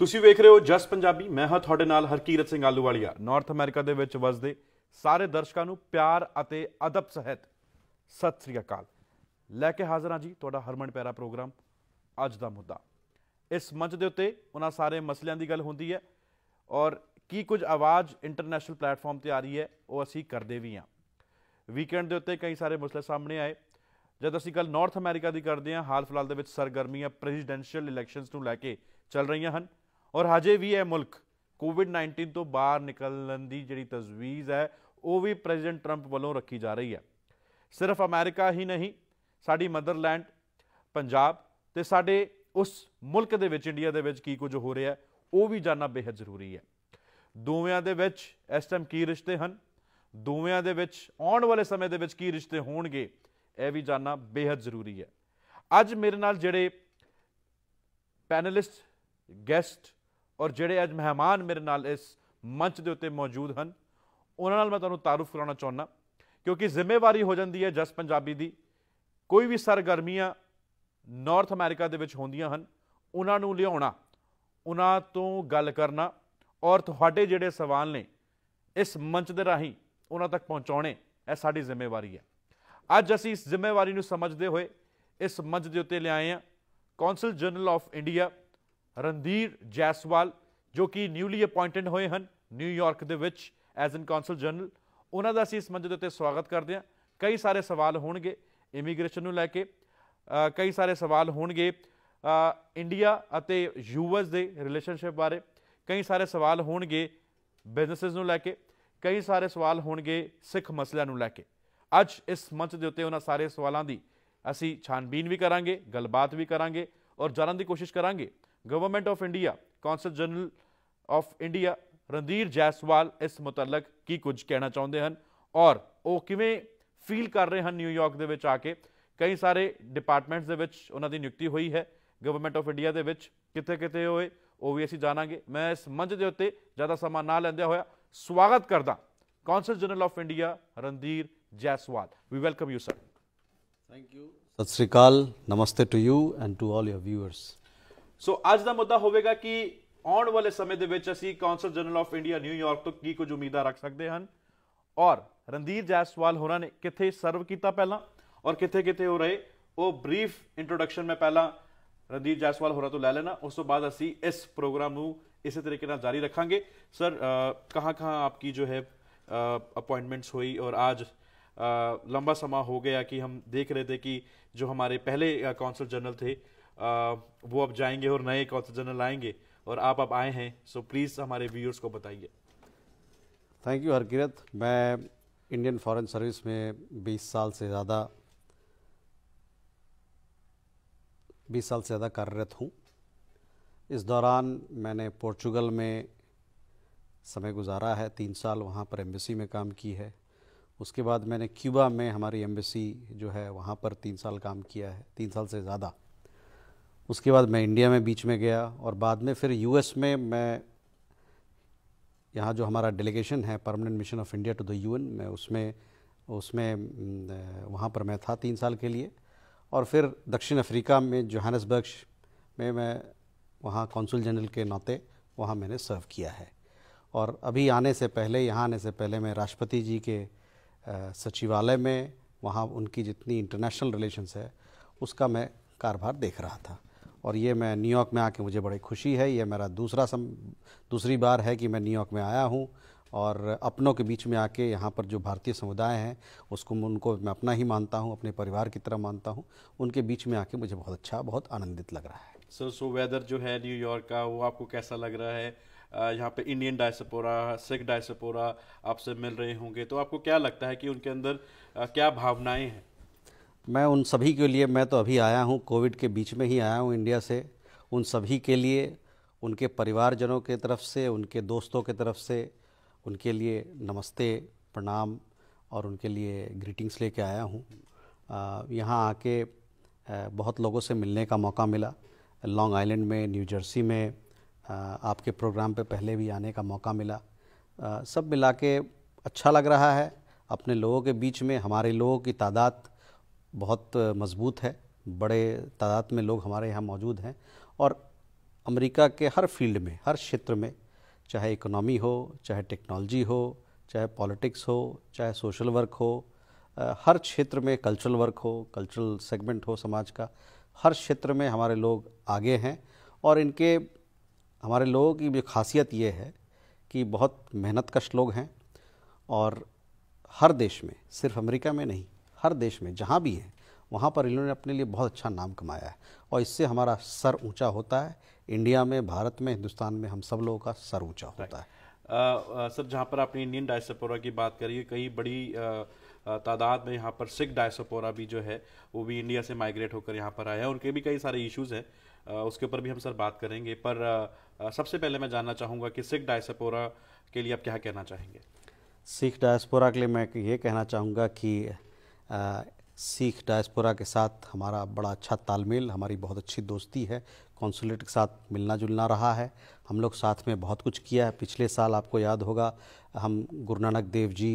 ਤੁਸੀਂ ਵੇਖ ਰਹੇ ਹੋ ਜਸ ਪੰਜਾਬੀ ਮੈਂ ਹਾਂ ਤੁਹਾਡੇ ਨਾਲ ਹਰਕੀਰਤ ਸਿੰਘ ਆਲੂਵਾਲੀਆ ਨਾਰਥ ਅਮਰੀਕਾ ਦੇ ਵਿੱਚ ਵਸਦੇ ਸਾਰੇ ਦਰਸ਼ਕਾਂ ਨੂੰ ਪਿਆਰ ਅਤੇ ਅਦਬ ਸਹਿਤ ਸਤਿ ਸ੍ਰੀ ਅਕਾਲ ਲੈ ਕੇ ਹਾਜ਼ਰ ਹਾਂ ਜੀ ਤੁਹਾਡਾ ਹਰਮਨ ਪਿਆਰਾ ਪ੍ਰੋਗਰਾਮ ਅੱਜ ਦਾ ਮੁੱਦਾ ਇਸ ਮੰਚ ਦੇ ਉੱਤੇ ਉਹਨਾਂ ਸਾਰੇ ਮਸਲਿਆਂ ਦੀ ਗੱਲ ਹੁੰਦੀ ਹੈ ਔਰ ਕੀ ਕੁਝ ਆਵਾਜ਼ ਇੰਟਰਨੈਸ਼ਨਲ ਪਲੇਟਫਾਰਮ ਤੇ ਆ ਰਹੀ ਹੈ ਉਹ ਅਸੀਂ ਕਰਦੇ ਵੀ ਹਾਂ ਵੀਕਐਂਡ ਦੇ ਉੱਤੇ ਕਈ ਸਾਰੇ ਮਸਲੇ ਸਾਹਮਣੇ ਆਏ ਜਦ ਅਸੀਂ ਗੱਲ ਨਾਰਥ ਅਮਰੀਕਾ ਦੀ ਕਰਦੇ ਹਾਂ ਹਾਲ ਫਿਲਹਾਲ ਦੇ ਵਿੱਚ ਸਰਗਰਮੀਆਂ ਪ੍ਰੈਜ਼ੀਡੈਂਸ਼ੀਅਲ ਇਲੈਕਸ਼ਨਸ ਨੂੰ ਲੈ ਕੇ ਚੱਲ ਰਹੀਆਂ ਹਨ ਔਰ ਹਜੇ ਵੀ ਇਹ ਮੁਲਕ ਕੋਵਿਡ-19 ਤੋਂ ਬਾਹਰ ਨਿਕਲਣ ਦੀ ਜਿਹੜੀ ਤਜਵੀਜ਼ ਹੈ ਉਹ ਵੀ ਪ੍ਰੈਜ਼ੀਡੈਂਟ 트ੰਪ ਵੱਲੋਂ ਰੱਖੀ ਜਾ ਰਹੀ ਹੈ ਸਿਰਫ ਅਮਰੀਕਾ ਹੀ ਨਹੀਂ ਸਾਡੀ ਮਦਰਲੈਂਡ ਪੰਜਾਬ ਤੇ ਸਾਡੇ ਉਸ ਮੁਲਕ ਦੇ ਵਿੱਚ ਇੰਡੀਆ ਦੇ ਵਿੱਚ ਕੀ ਕੁਝ ਹੋ ਰਿਹਾ ਉਹ ਵੀ ਜਾਨਣਾ ਬੇहद ਜ਼ਰੂਰੀ ਹੈ ਦੋਵਿਆਂ ਦੇ ਵਿੱਚ ਇਸ ਟਾਈਮ ਕੀ ਰਿਸ਼ਤੇ ਹਨ ਦੋਵਿਆਂ ਦੇ ਵਿੱਚ ਆਉਣ ਵਾਲੇ ਸਮੇਂ ਦੇ ਵਿੱਚ ਕੀ ਰਿਸ਼ਤੇ ਹੋਣਗੇ ਇਹ ਵੀ ਜਾਨਣਾ ਬੇहद ਜ਼ਰੂਰੀ ਹੈ ਅੱਜ ਮੇਰੇ ਨਾਲ ਜਿਹੜੇ ਪੈਨਲਿਸਟ ਗੈਸਟ ਔਰ ਜਿਹੜੇ ਅੱਜ ਮਹਿਮਾਨ ਮੇਰੇ ਨਾਲ ਇਸ ਮੰਚ ਦੇ ਉੱਤੇ ਮੌਜੂਦ ਹਨ ਉਹਨਾਂ ਨਾਲ ਮੈਂ ਤੁਹਾਨੂੰ ਤਾਰੂਫ ਕਰਾਉਣਾ ਚਾਹੁੰਦਾ ਕਿਉਂਕਿ ਜ਼ਿੰਮੇਵਾਰੀ ਹੋ ਜਾਂਦੀ ਹੈ ਜਸ ਪੰਜਾਬੀ ਦੀ ਕੋਈ ਵੀ ਸਰਗਰਮੀਆਂ ਨਾਰਥ ਅਮਰੀਕਾ ਦੇ ਵਿੱਚ ਹੁੰਦੀਆਂ ਹਨ ਉਹਨਾਂ ਨੂੰ ਲਿਆਉਣਾ ਉਹਨਾਂ ਤੋਂ ਗੱਲ ਕਰਨਾ ਔਰ ਤੁਹਾਡੇ ਜਿਹੜੇ ਸਵਾਲ ਨੇ ਇਸ ਮੰਚ ਦੇ ਰਾਹੀਂ ਉਹਨਾਂ ਤੱਕ ਪਹੁੰਚਾਉਣੇ ਇਹ ਸਾਡੀ ਜ਼ਿੰਮੇਵਾਰੀ ਹੈ ਅੱਜ ਅਸੀਂ ਇਸ ਜ਼ਿੰਮੇਵਾਰੀ ਨੂੰ ਸਮਝਦੇ ਹੋਏ ਇਸ ਮੰਚ ਦੇ ਉੱਤੇ ਲਿਆਏ ਹਾਂ consul general of India Randhir Jaiswal ਜੋ ਕਿ ਨਿਊਲੀ ਅਪਾਇੰਟਡ ਹੋਏ ਹਨ ਨਿਊਯਾਰਕ ਦੇ ਵਿੱਚ ਐਜ਼ ਐਨ ਕੌਂਸਲ ਜਨਰਲ ਉਹਨਾਂ ਦਾ ਅਸੀਂ ਇਸ ਮੰਚ ਦੇ ਉੱਤੇ ਸਵਾਗਤ ਕਰਦੇ ਹਾਂ ਕਈ ਸਾਰੇ ਸਵਾਲ ਹੋਣਗੇ ਇਮੀਗ੍ਰੇਸ਼ਨ ਨੂੰ ਲੈ ਕੇ ਕਈ ਸਾਰੇ ਸਵਾਲ ਹੋਣਗੇ ਇੰਡੀਆ ਅਤੇ ਯੂਐਸ ਦੇ ਰਿਲੇਸ਼ਨਸ਼ਿਪ ਬਾਰੇ ਕਈ ਸਾਰੇ ਸਵਾਲ ਹੋਣਗੇ ਬਿਜ਼ਨੈਸਸ ਨੂੰ ਲੈ ਕੇ ਕਈ ਸਾਰੇ ਸਵਾਲ ਹੋਣਗੇ ਸਿੱਖ ਮਸਲਿਆਂ ਨੂੰ ਲੈ ਕੇ ਅੱਜ ਇਸ ਮੰਚ ਦੇ ਉੱਤੇ ਉਹਨਾਂ ਸਾਰੇ ਸਵਾਲਾਂ ਦੀ ਅਸੀਂ ਛਾਨਬੀਨ ਵੀ ਕਰਾਂਗੇ ਗੱਲਬਾਤ ਵੀ ਕਰਾਂਗੇ ਔਰ ਜਾਣਨ ਦੀ ਕੋਸ਼ਿਸ਼ ਕਰਾਂਗੇ government of India consul general of India Randhir Jaiswal ਇਸ ਮੁਤਲਕ ਕੀ ਕੁਝ ਕਹਿਣਾ ਚਾਹੁੰਦੇ ਹਨ ਔਰ ਉਹ ਕਿਵੇਂ ਫੀਲ ਕਰ ਰਹੇ ਹਨ ਨਿਊਯਾਰਕ ਦੇ ਵਿੱਚ ਆ ਕੇ ਕਈ ਸਾਰੇ ਡਿਪਾਰਟਮੈਂਟਸ ਦੇ ਵਿੱਚ ਉਹਨਾਂ ਦੀ ਨਿਯੁਕਤੀ ਹੋਈ ਹੈ ਗਵਰਨਮੈਂਟ ਆਫ ਇੰਡੀਆ ਦੇ ਵਿੱਚ ਕਿੱਥੇ ਕਿਤੇ ਹੋਏ ਉਹ ਵੀ ਅਸੀਂ ਜਾਣਾਂਗੇ ਮੈਂ ਇਸ ਮੰਚ ਦੇ ਉੱਤੇ ਜ਼ਿਆਦਾ ਸਮਾਂ ਨਾ ਲੈਂਦਿਆਂ ਹੋਇਆ ਸਵਾਗਤ ਕਰਦਾ consul general of India Randhir Jaiswal we welcome you sir thank you ਸਤਿ ਸ੍ਰੀ ਅਕਾਲ ਨਮਸਤੇ to you and to all your viewers so अज का मुद्दा होगा कि आने वाले समय के consul general of India New York तो की कुछ उम्मीदा रख सकते हैं और रणधीर जायसवाल होर ने कितने सर्व किया पेल और कितने कितने हो रहे वो ब्रीफ इंट्रोडक्शन मैं पहला रणधीर जायसवाल होर तो लै लेना उस तो बाद असी इस प्रोग्राम इस तरीके जारी रखा सर कहाँ कहाँ आपकी जो है अपॉइंटमेंट्स हुई और आज लंबा समा हो गया कि हम देख रहे थे कि जो हमारे पहले कौंसल जनरल थे वो अब जाएंगे और नए एक जनरल आएंगे और आप अब आए हैं सो प्लीज़ हमारे व्यूअर्स को बताइए थैंक यू हरकिरत मैं इंडियन फॉरेन सर्विस में 20 साल से ज़्यादा 20 साल से ज़्यादा कार्यरत हूँ इस दौरान मैंने पोर्चुगल में समय गुजारा है तीन साल वहाँ पर एम्बेसी में काम की है उसके बाद मैंने क्यूबा में हमारी एम्बेसी जो है वहाँ पर तीन साल काम किया है तीन साल से ज़्यादा उसके बाद मैं इंडिया में बीच में गया और बाद में फिर यूएस में मैं यहाँ जो हमारा डेलीगेशन है permanent mission of India to the UN मैं उसमें उसमें वहाँ पर मैं था तीन साल के लिए और फिर दक्षिण अफ्रीका में जोहानसबर्ग में मैं वहाँ कौंसुल जनरल के नाते वहाँ मैंने सर्व किया है और अभी आने से पहले यहाँ आने से पहले मैं राष्ट्रपति जी के सचिवालय में वहाँ उनकी जितनी इंटरनेशनल रिलेशंस है उसका मैं कारभार देख रहा था और ये मैं न्यूयॉर्क में आके मुझे बड़ी खुशी है ये मेरा दूसरा सम दूसरी बार है कि मैं न्यूयॉर्क में आया हूँ और अपनों के बीच में आके यहाँ पर जो भारतीय समुदाय हैं उसको उनको मैं अपना ही मानता हूँ अपने परिवार की तरह मानता हूँ उनके बीच में आके मुझे बहुत अच्छा बहुत आनंदित लग रहा है सर सो वेदर जो है न्यूयॉर्क का वो आपको कैसा लग रहा है यहाँ पे इंडियन डायसपोरा सिख डायसपोरा आपसे मिल रहे होंगे तो आपको क्या लगता है कि उनके अंदर क्या भावनाएं हैं मैं उन सभी के लिए मैं तो अभी आया हूँ कोविड के बीच में ही आया हूँ इंडिया से उन सभी के लिए उनके परिवारजनों के तरफ से उनके दोस्तों के तरफ से उनके लिए नमस्ते प्रणाम और उनके लिए ग्रीटिंग्स लेके आया हूँ यहाँ आके बहुत लोगों से मिलने का मौका मिला लॉन्ग आइलैंड में न्यू जर्सी में आपके प्रोग्राम पे पहले भी आने का मौका मिला सब मिला के अच्छा लग रहा है अपने लोगों के बीच में हमारे लोगों की तादाद बहुत मजबूत है बड़े तादाद में लोग हमारे यहाँ मौजूद हैं और अमेरिका के हर फील्ड में हर क्षेत्र में चाहे इकोनॉमी हो चाहे टेक्नोलॉजी हो चाहे पॉलिटिक्स हो चाहे सोशल वर्क हो हर क्षेत्र में कल्चरल वर्क हो कल्चरल सेगमेंट हो समाज का हर क्षेत्र में हमारे लोग आगे हैं और इनके हमारे लोगों की भी खासियत ये है कि बहुत मेहनत कश लोग हैं और हर देश में सिर्फ अमेरिका में नहीं हर देश में जहाँ भी हैं वहाँ पर इन्होंने अपने लिए बहुत अच्छा नाम कमाया है और इससे हमारा सर ऊंचा होता है इंडिया में भारत में हिंदुस्तान में हम सब लोगों का सर ऊंचा होता है आ, सर जहाँ पर आपने इंडियन डायसपोरा की बात करिए कई बड़ी तादाद में यहाँ पर सिख डायसपोरा भी जो है वो भी इंडिया से माइग्रेट होकर यहाँ पर आया है उनके भी कई सारे इश्यूज़ हैं उसके ऊपर भी हम सर बात करेंगे पर सबसे पहले मैं जानना चाहूँगा कि सिख डायसपोरा के लिए आप क्या कहना चाहेंगे सिख डायस्पोरा के लिए मैं ये कहना चाहूँगा कि सिख डायस्पोरा के साथ हमारा बड़ा अच्छा तालमेल हमारी बहुत अच्छी दोस्ती है कौंसुलेट के साथ मिलना जुलना रहा है हम लोग साथ में बहुत कुछ किया है पिछले साल आपको याद होगा हम गुरु नानक देव जी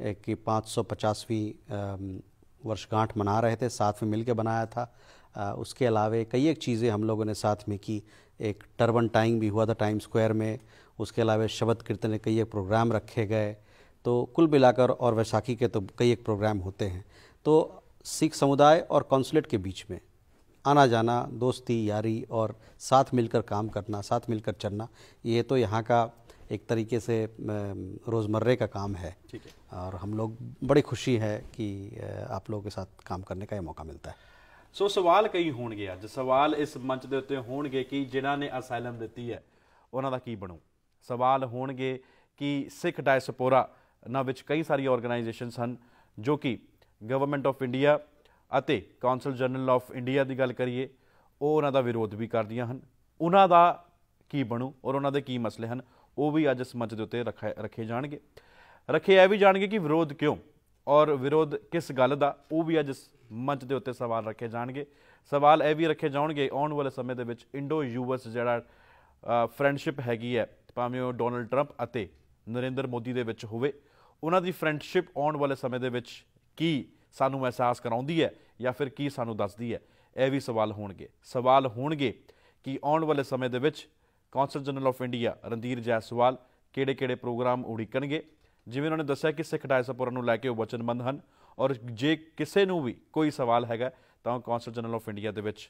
की 550वीं वर्षगांठ मना रहे थे साथ में मिलकर बनाया था उसके अलावे कई एक चीज़ें हम लोगों ने साथ में की एक टर्बन टाइम भी हुआ था टाइम स्क्वायर में उसके अलावा शबद कीर्तन कई एक प्रोग्राम रखे गए तो कुल मिलाकर और वैसाखी के तो कई एक प्रोग्राम होते हैं तो सिख समुदाय और कौंसुलेट के बीच में आना जाना दोस्ती यारी और साथ मिलकर काम करना साथ मिलकर चलना ये तो यहाँ का एक तरीके से रोज़मर्रे का काम है ठीक है और हम लोग बड़ी खुशी है कि आप लोगों के साथ काम करने का ये मौका मिलता है सो सवाल कई हो गए ਸਵਾਲ सवाल इस मंच के उत्ते हो ਜਿਨ੍ਹਾਂ ਨੇ ਅਸਾਈਲਮ ਦਿੱਤੀ ਹੈ ਉਹਨਾਂ की ਕੀ सवाल हो सिख डायसपोरा ਸਿੱਖ सारी ऑर्गेनाइजेशन जो कि ਗਵਰਨਮੈਂਟ ਆਫ ਇੰਡੀਆ ਅਤੇ ਕਾਉਂਸਲ ਜਨਰਲ ਆਫ ਇੰਡੀਆ ਦੀ ਗੱਲ ਕਰੀਏ ਉਹ ਉਹਨਾਂ ਦਾ ਵਿਰੋਧ ਵੀ ਕਰਦੀਆਂ ਹਨ ਉਹਨਾਂ ਦਾ ਕੀ ਬਣੂ ਔਰ ਉਹਨਾਂ ਦੇ ਕੀ ਮਸਲੇ ਹਨ ਉਹ ਵੀ ਅੱਜ ਇਸ ਮੰਚ ਦੇ ਉੱਤੇ ਰੱਖੇ ਜਾਣਗੇ ਰੱਖੇ ਆ ਵੀ ਜਾਣਗੇ ਕਿ ਵਿਰੋਧ ਕਿਉਂ ਔਰ ਵਿਰੋਧ ਕਿਸ ਗੱਲ ਦਾ ਉਹ ਵੀ ਅੱਜ ਇਸ ਮੰਚ ਦੇ ਉੱਤੇ ਸਵਾਲ ਰੱਖੇ ਜਾਣਗੇ ਸਵਾਲ ਇਹ ਵੀ ਰੱਖੇ ਜਾਣਗੇ ਆਉਣ ਵਾਲੇ ਸਮੇਂ ਦੇ ਵਿੱਚ ਇੰਡੋ ਯੂਐਸ ਜਿਹੜਾ ਫਰੈਂਡਸ਼ਿਪ ਹੈਗੀ ਹੈ ਭਾਵੇਂ ਉਹ ਡੋਨਲਡ ਟਰੰਪ ਅਤੇ ਨਰਿੰਦਰ ਮੋਦੀ ਦੇ ਵਿੱਚ ਹੋਵੇ ਉਹਨਾਂ ਦੀ ਫਰੈਂਡਸ਼ਿਪ ਆਉਣ ਵਾਲੇ ਸਮੇਂ ਦੇ ਵਿੱਚ ਕੀ ਸਾਨੂੰ ਅਹਿਸਾਸ ਕਰਾਉਂਦੀ ਹੈ ਜਾਂ ਫਿਰ ਕੀ ਸਾਨੂੰ ਦੱਸਦੀ ਹੈ ਇਹ ਵੀ ਸਵਾਲ ਹੋਣਗੇ ਸਵਾਲ ਹੋਣਗੇ ਕਿ ਆਉਣ ਵਾਲੇ ਸਮੇਂ ਦੇ ਵਿੱਚ consul general of India Randhir Jaiswal ਕਿਹੜੇ-ਕਿਹੜੇ ਪ੍ਰੋਗਰਾਮ ਉਡੀਕਣਗੇ ਜਿਵੇਂ ਉਹਨਾਂ ਨੇ ਦੱਸਿਆ ਕਿ ਸਿੱਖ ਡਾਇਸਪੋਰਾ ਨੂੰ ਲੈ ਕੇ ਉਹ ਵਚਨਬੰਦ ਹਨ ਔਰ ਜੇ ਕਿਸੇ ਨੂੰ ਵੀ ਕੋਈ ਸਵਾਲ ਹੈਗਾ ਤਾਂ ਕਾਉਂਸਲ ਜਨਰਲ ਆਫ ਇੰਡੀਆ ਦੇ ਵਿੱਚ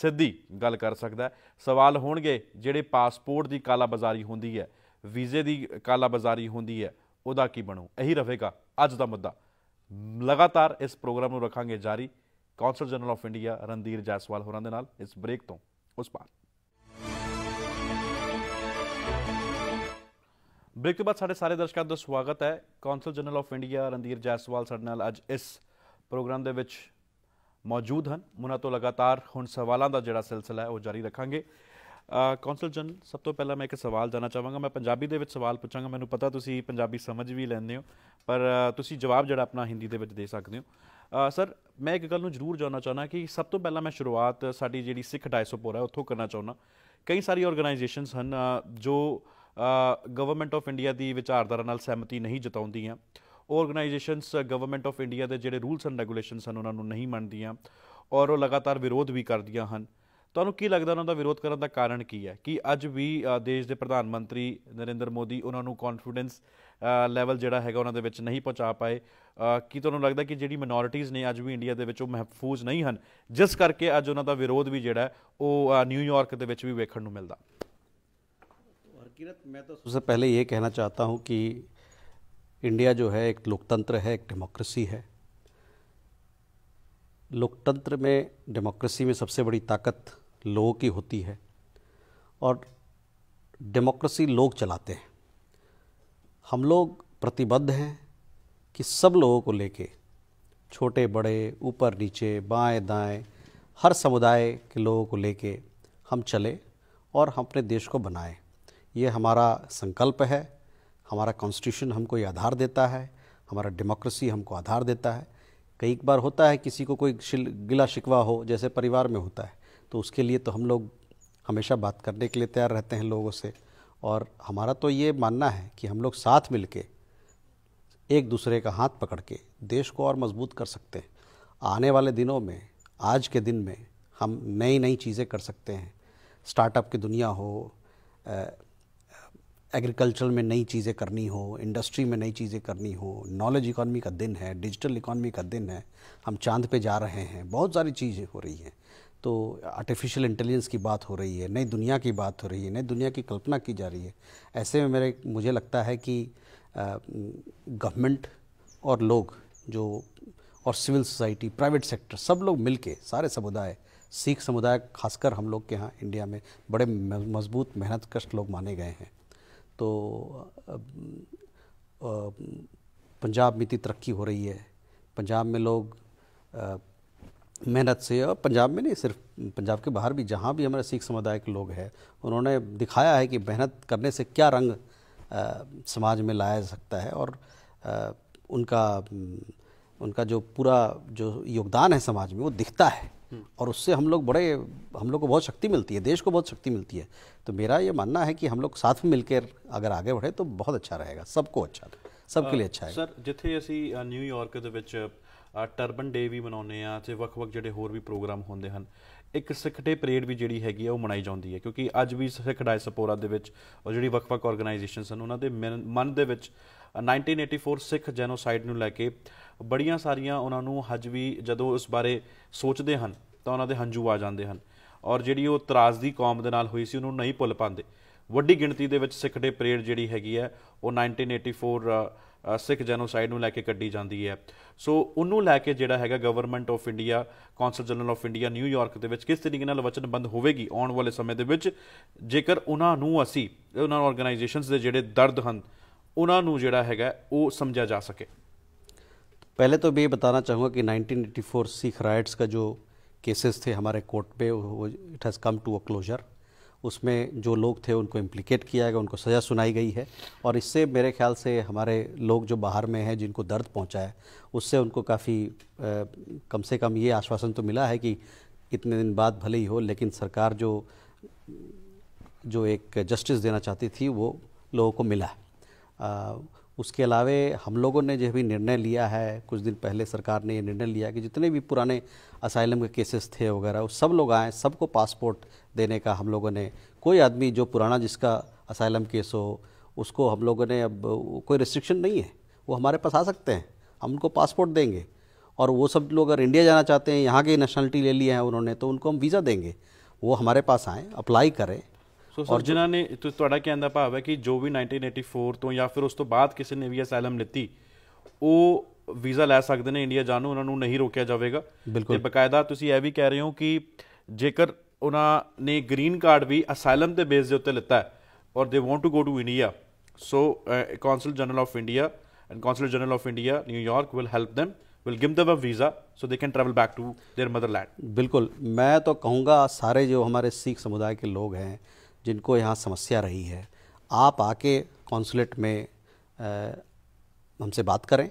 ਸਿੱਧੀ ਗੱਲ ਕਰ ਸਕਦਾ ਸਵਾਲ ਹੋਣਗੇ ਜਿਹੜੇ ਪਾਸਪੋਰਟ ਦੀ ਕਾਲਾਬਾਜ਼ਾਰੀ ਹੁੰਦੀ ਹੈ ਵੀਜ਼ੇ ਦੀ ਕਾਲਾਬਾਜ਼ਾਰੀ ਹੁੰਦੀ ਹੈ ਉਹਦਾ ਕੀ ਬਣੂ ਇਹੀ ਰਹੇਗਾ ਅੱਜ ਦਾ ਮੁੱਦਾ ਲਗਾਤਾਰ ਇਸ ਪ੍ਰੋਗਰਾਮ ਨੂੰ ਰੱਖਾਂਗੇ ਜਾਰੀ consul general of India Randhir Jaiswal ਹੋਰਾਂ ਦੇ ਨਾਲ ਇਸ ਬ੍ਰੇਕ ਤੋਂ ਉਸ ਬਾਅਦ ਬ੍ਰੇਕ ਤੋਂ ਬਾਅਦ ਸਾਡੇ ਸਾਰੇ ਦਰਸ਼ਕਾਂ ਦਾ ਸਵਾਗਤ ਹੈ consul general of India Randhir Jaiswal ਸਾਡੇ ਨਾਲ ਅੱਜ ਇਸ ਪ੍ਰੋਗਰਾਮ ਦੇ ਵਿੱਚ ਮੌਜੂਦ ਹਨ ਉਹਨਾਂ ਤੋਂ ਲਗਾਤਾਰ ਹੁਣ ਸਵਾਲਾਂ ਦਾ ਜਿਹੜਾ ਸਿਲਸਿਲਾ ਹੈ ਉਹ ਜਾਰੀ ਰੱਖਾਂਗੇ ਕੌਂਸਲ ਜਨਰਲ ਸਭ ਤੋਂ ਪਹਿਲਾਂ ਮੈਂ ਇੱਕ ਸਵਾਲ ਜਾਨਣਾ ਚਾਹਾਂਗਾ ਮੈਂ ਪੰਜਾਬੀ ਦੇ ਵਿੱਚ ਸਵਾਲ ਪੁੱਛਾਂਗਾ ਮੈਨੂੰ ਪਤਾ ਤੁਸੀਂ ਪੰਜਾਬੀ ਸਮਝ ਵੀ ਲੈਂਦੇ ਹੋ ਪਰ ਤੁਸੀਂ ਜਵਾਬ ਜਿਹੜਾ ਆਪਣਾ ਹਿੰਦੀ ਦੇ ਵਿੱਚ ਦੇ ਸਕਦੇ ਹੋ ਸਰ ਮੈਂ ਇੱਕ ਗੱਲ ਨੂੰ ਜ਼ਰੂਰ ਜਾਨਣਾ ਚਾਹਨਾ ਕਿ ਸਭ ਤੋਂ ਪਹਿਲਾਂ ਮੈਂ ਸ਼ੁਰੂਆਤ ਸਾਡੀ ਜਿਹੜੀ ਸਿੱਖ ਡਾਇਸਪੋਰਾ ਹੈ ਉੱਥੋਂ ਕਰਨਾ ਚਾਹੁੰਦਾ ਕਈ ਸਾਰੀ ਆਰਗੇਨਾਈਜੇਸ਼ਨਸ ਹਨ ਜੋ ਗਵਰਨਮੈਂਟ ਆਫ ਇੰਡੀਆ ਦੀ ਵਿਚਾਰਧਾਰਾ ਨਾਲ ਸਹਿਮਤੀ ਨਹੀਂ ਜਤਾਉਂਦੀਆਂ ਆਰਗੇਨਾਈਜੇਸ਼ਨਸ ਗਵਰਨਮੈਂਟ ਆਫ ਇੰਡੀਆ ਦੇ ਜਿਹੜੇ ਰੂਲਸ ਐਂਡ ਰੈਗੂਲੇਸ਼ਨਸ ਹਨ ਉਹਨਾਂ ਨੂੰ ਨਹੀਂ ਮੰਨਦੀਆਂ ਔਰ ਉਹ ਲਗਾਤਾਰ ਵਿਰੋਧ ਵੀ ਕਰਦੀਆਂ ਹਨ ਤੁਹਾਨੂੰ ਕੀ ਲੱਗਦਾ ਉਹਨਾਂ ਦਾ ਵਿਰੋਧ ਕਰਨ ਦਾ ਕਾਰਨ ਕੀ ਹੈ ਕਿ ਅੱਜ ਵੀ ਦੇਸ਼ ਦੇ ਪ੍ਰਧਾਨ ਮੰਤਰੀ ਨਰਿੰਦਰ ਮੋਦੀ ਉਹਨਾਂ ਨੂੰ ਕੌਨਫੀਡੈਂਸ ਲੈਵਲ ਜਿਹੜਾ ਹੈਗਾ ਉਹਨਾਂ ਦੇ ਵਿੱਚ ਨਹੀਂ ਪਹੁੰਚਾ ਪਾਏ ਕੀ ਤੁਹਾਨੂੰ ਲੱਗਦਾ ਕਿ ਜਿਹੜੀ ਮਿਨੋਰਿਟੀਜ਼ ਨੇ ਅੱਜ ਵੀ ਇੰਡੀਆ ਦੇ ਵਿੱਚ ਉਹ ਮਹਿਫੂਜ਼ ਨਹੀਂ ਹਨ ਜਿਸ ਕਰਕੇ ਅੱਜ ਉਹਨਾਂ ਦਾ ਵਿਰੋਧ ਵੀ ਜਿਹੜਾ ਉਹ ਨਿਊਯਾਰਕ ਦੇ ਵਿੱਚ ਵੀ ਵੇਖਣ ਨੂੰ ਮਿਲਦਾ ਮੈਂ ਤਾਂ ਸਭ ਤੋਂ ਪਹਿਲੇ ਇਹ ਕਹਿਣਾ ਚਾਹਤਾ ਹਾਂ ਕਿ ਇੰਡੀਆ ਜੋ ਹੈ ਇੱਕ ਲੋਕਤੰਤਰ ਹੈ ਇੱਕ ਡੈਮੋਕ੍ਰੇਸੀ ਹੈ ਲੋਕਤੰਤਰ ਮੇ ਡੈਮੋਕ੍ਰੇਸੀ ਮੇ ਸਭ ਤੋਂ ਵੱਡੀ ਤਾਕਤ लोगों की होती है और डेमोक्रेसी लोग चलाते हैं हम लोग प्रतिबद्ध हैं कि सब लोगों को लेके छोटे बड़े ऊपर नीचे बाएं दाएं हर समुदाय के लोगों को लेके हम चले और हम अपने देश को बनाएं ये हमारा संकल्प है हमारा कॉन्स्टिट्यूशन हमको ये आधार देता है हमारा डेमोक्रेसी हमको आधार देता है कई बार होता है किसी को कोई गिला शिकवा हो जैसे परिवार में होता है तो उसके लिए तो हम लोग हमेशा बात करने के लिए तैयार रहते हैं लोगों से और हमारा तो ये मानना है कि हम लोग साथ मिल के एक दूसरे का हाथ पकड़ के देश को और मजबूत कर सकते हैं आने वाले दिनों में आज के दिन में हम नई नई चीज़ें कर सकते हैं स्टार्टअप की दुनिया हो एग्रीकल्चर में नई चीज़ें करनी हो इंडस्ट्री में नई चीज़ें करनी हो नॉलेज इकोनॉमी का दिन है डिजिटल इकॉनमी का दिन है हम चांद पे जा रहे हैं बहुत सारी चीज़ें हो रही हैं तो आर्टिफिशियल इंटेलिजेंस की बात हो रही है नई दुनिया की बात हो रही है नई दुनिया की कल्पना की जा रही है ऐसे में मेरे मुझे लगता है कि गवर्नमेंट और लोग जो और सिविल सोसाइटी प्राइवेट सेक्टर सब लोग मिल के सारे समुदाय सिख समुदाय खासकर हम लोग के यहाँ इंडिया में बड़े मजबूत मेहनत कष्ट लोग माने गए हैं तो पंजाब में इतनी तरक्की हो रही है पंजाब में लोग मेहनत से और पंजाब में नहीं सिर्फ पंजाब के बाहर भी जहाँ भी हमारे सिख समुदाय के लोग हैं उन्होंने दिखाया है कि मेहनत करने से क्या रंग आ, समाज में लाया जा सकता है और आ, उनका उनका जो पूरा जो योगदान है समाज में वो दिखता है और उससे हम लोग बड़े हम लोग को बहुत शक्ति मिलती है देश को बहुत शक्ति मिलती है तो मेरा ये मानना है कि हम लोग साथ में मिलकर अगर आगे बढ़े तो बहुत अच्छा रहेगा सबको अच्छा सबके लिए अच्छा है सर जिथे असी न्यूयॉर्क ਟਰਬਨ ਡੇ ਵੀ ਮਨਾਉਂਦੇ ਆ ਤੇ ਵੱਖ-ਵੱਖ ਜਿਹੜੇ ਹੋਰ ਵੀ ਪ੍ਰੋਗਰਾਮ ਹੁੰਦੇ ਹਨ ਇੱਕ ਸਿੱਖ ਡੇ ਪਰੇਡ ਵੀ ਜਿਹੜੀ ਹੈਗੀ ਆ ਉਹ ਮਨਾਈ ਜਾਂਦੀ ਹੈ ਕਿਉਂਕਿ ਅੱਜ ਵੀ ਸਿੱਖ ਡਾਇਸਪੋਰਾ ਦੇ ਵਿੱਚ ਉਹ ਜਿਹੜੀ ਵੱਖ-ਵੱਖ ਆਰਗੇਨਾਈਜੇਸ਼ਨਸ ਹਨ ਉਹਨਾਂ ਦੇ ਮਨ ਦੇ ਵਿੱਚ 1984 ਸਿੱਖ ਜੈਨੋਸਾਈਡ ਨੂੰ ਲੈ ਕੇ ਬੜੀਆਂ ਸਾਰੀਆਂ ਉਹਨਾਂ ਨੂੰ ਅੱਜ ਵੀ ਜਦੋਂ ਉਸ ਬਾਰੇ ਸੋਚਦੇ ਹਨ ਤਾਂ ਉਹਨਾਂ ਦੇ ਹੰਝੂ ਆ ਜਾਂਦੇ ਹਨ ਔਰ ਜਿਹੜੀ ਉਹ ਤਰਾਜ਼ਦੀ ਕੌਮ ਦੇ ਨਾਲ ਹੋਈ ਸੀ ਉਹਨੂੰ ਨਹੀਂ ਭੁੱਲ ਪਾਉਂਦੇ ਵੱਡੀ ਗਿਣਤੀ ਦੇ ਵਿੱਚ ਸਿੱਖ ਡੇ ਪਰੇਡ ਜਿਹੜੀ ਹੈਗੀ ਹੈ ਉਹ 1984 ਸਿੱਖ ਜੈਨੋਸਾਈਡ ਨੂੰ ਲੈ ਕੇ ਕੱਢੀ ਜਾਂਦੀ ਹੈ ਸੋ ਉਹਨੂੰ ਲੈ ਕੇ ਜਿਹੜਾ ਹੈਗਾ government of India consul general of India New York ਦੇ ਵਿੱਚ ਕਿਸ ਤਰੀਕੇ ਨਾਲ ਵਚਨਬੰਦ ਹੋਵੇਗੀ ਆਉਣ ਵਾਲੇ ਸਮੇਂ ਦੇ ਵਿੱਚ ਜੇਕਰ ਉਹਨਾਂ ਨੂੰ ਅਸੀਂ ਉਹਨਾਂ ਆਰਗੇਨਾਈਜੇਸ਼ਨਸ ਦੇ ਜਿਹੜੇ ਦਰਦ ਹਨ ਉਹਨਾਂ ਨੂੰ ਜਿਹੜਾ ਹੈਗਾ ਉਹ ਸਮਝਿਆ ਜਾ ਸਕੇ ਪਹਿਲੇ ਤੋਂ ਵੀ ਇਹ ਬਤਾਣਾ ਚਾਹੂੰਗਾ ਕਿ 1984 सीख ਦਾ ਜੋ जो केसेस ਹਮਾਰੇ ਕੋਰਟ कोर्ट ਉਹ it has come to a closure उसमें जो लोग थे उनको इम्प्लिकेट किया गया उनको सज़ा सुनाई गई है और इससे मेरे ख्याल से हमारे लोग जो बाहर में हैं जिनको दर्द पहुंचा है उससे उनको काफ़ी कम से कम ये आश्वासन तो मिला है कि इतने दिन बाद भले ही हो लेकिन सरकार जो जो एक जस्टिस देना चाहती थी वो लोगों को मिला है उसके अलावे हम लोगों ने जो भी निर्णय लिया है कुछ दिन पहले सरकार ने ये निर्णय लिया कि जितने भी पुराने असाइलम के केसेस थे वगैरह वो सब लोग आएँ सबको पासपोर्ट देने का हम लोगों ने कोई आदमी जो पुराना जिसका असाइलम केस हो उसको हम लोगों ने अब कोई रिस्ट्रिक्शन नहीं है वो हमारे पास आ सकते हैं हम उनको पासपोर्ट देंगे और वो सब लोग अगर इंडिया जाना चाहते हैं यहाँ की नेशनलिटी ले लिया है उन्होंने तो उनको हम वीज़ा देंगे वो हमारे पास आएँ अप्लाई करें ਔਰ ਜਿਨ੍ਹਾਂ ਨੇ ਤੁਹਾਡਾ ਕਹਿਣ ਦਾ ਭਾਵ ਹੈ ਕਿ ਜੋ ਵੀ 1984 ਤੋਂ ਜਾਂ ਫਿਰ ਉਸ ਤੋਂ ਬਾਅਦ ਕਿਸੇ ਨੇ ਵੀ ਅਸਾਈਲਮ ਲਿੱਤੀ ਉਹ ਵੀਜ਼ਾ ਲੈ ਸਕਦੇ ਨੇ ਇੰਡੀਆ ਜਾਣ ਨੂੰ ਉਹਨਾਂ ਨੂੰ ਨਹੀਂ ਰੋਕਿਆ ਜਾਵੇਗਾ ਤੇ ਬਕਾਇਦਾ ਤੁਸੀਂ ਇਹ ਵੀ ਕਹਿ ਰਹੇ ਹੋ ਕਿ ਜੇਕਰ ਉਹਨਾਂ ਨੇ ਗ੍ਰੀਨ ਕਾਰਡ ਵੀ ਅਸਾਈਲਮ ਦੇ ਬੇਸ ਦੇ ਉੱਤੇ ਲਿੱਤਾ ਹੈ ਔਰ they want to go to India so consul general of India and consul general of India ਨਿਊਯਾਰਕ York will them will give them visa so they can can back to their motherland ਬਿਲਕੁਲ ਮੈਂ ਤਾਂ ਕਹੂੰਗਾ ਸਾਰੇ ਜੋ ਹਮਾਰੇ ਸਿੱਖ ਸਮੁਦਾਇ ਕੇ ਲੋਕ ਹੈ जिनको यहाँ समस्या रही है आप आके कौंसुलेट में हमसे बात करें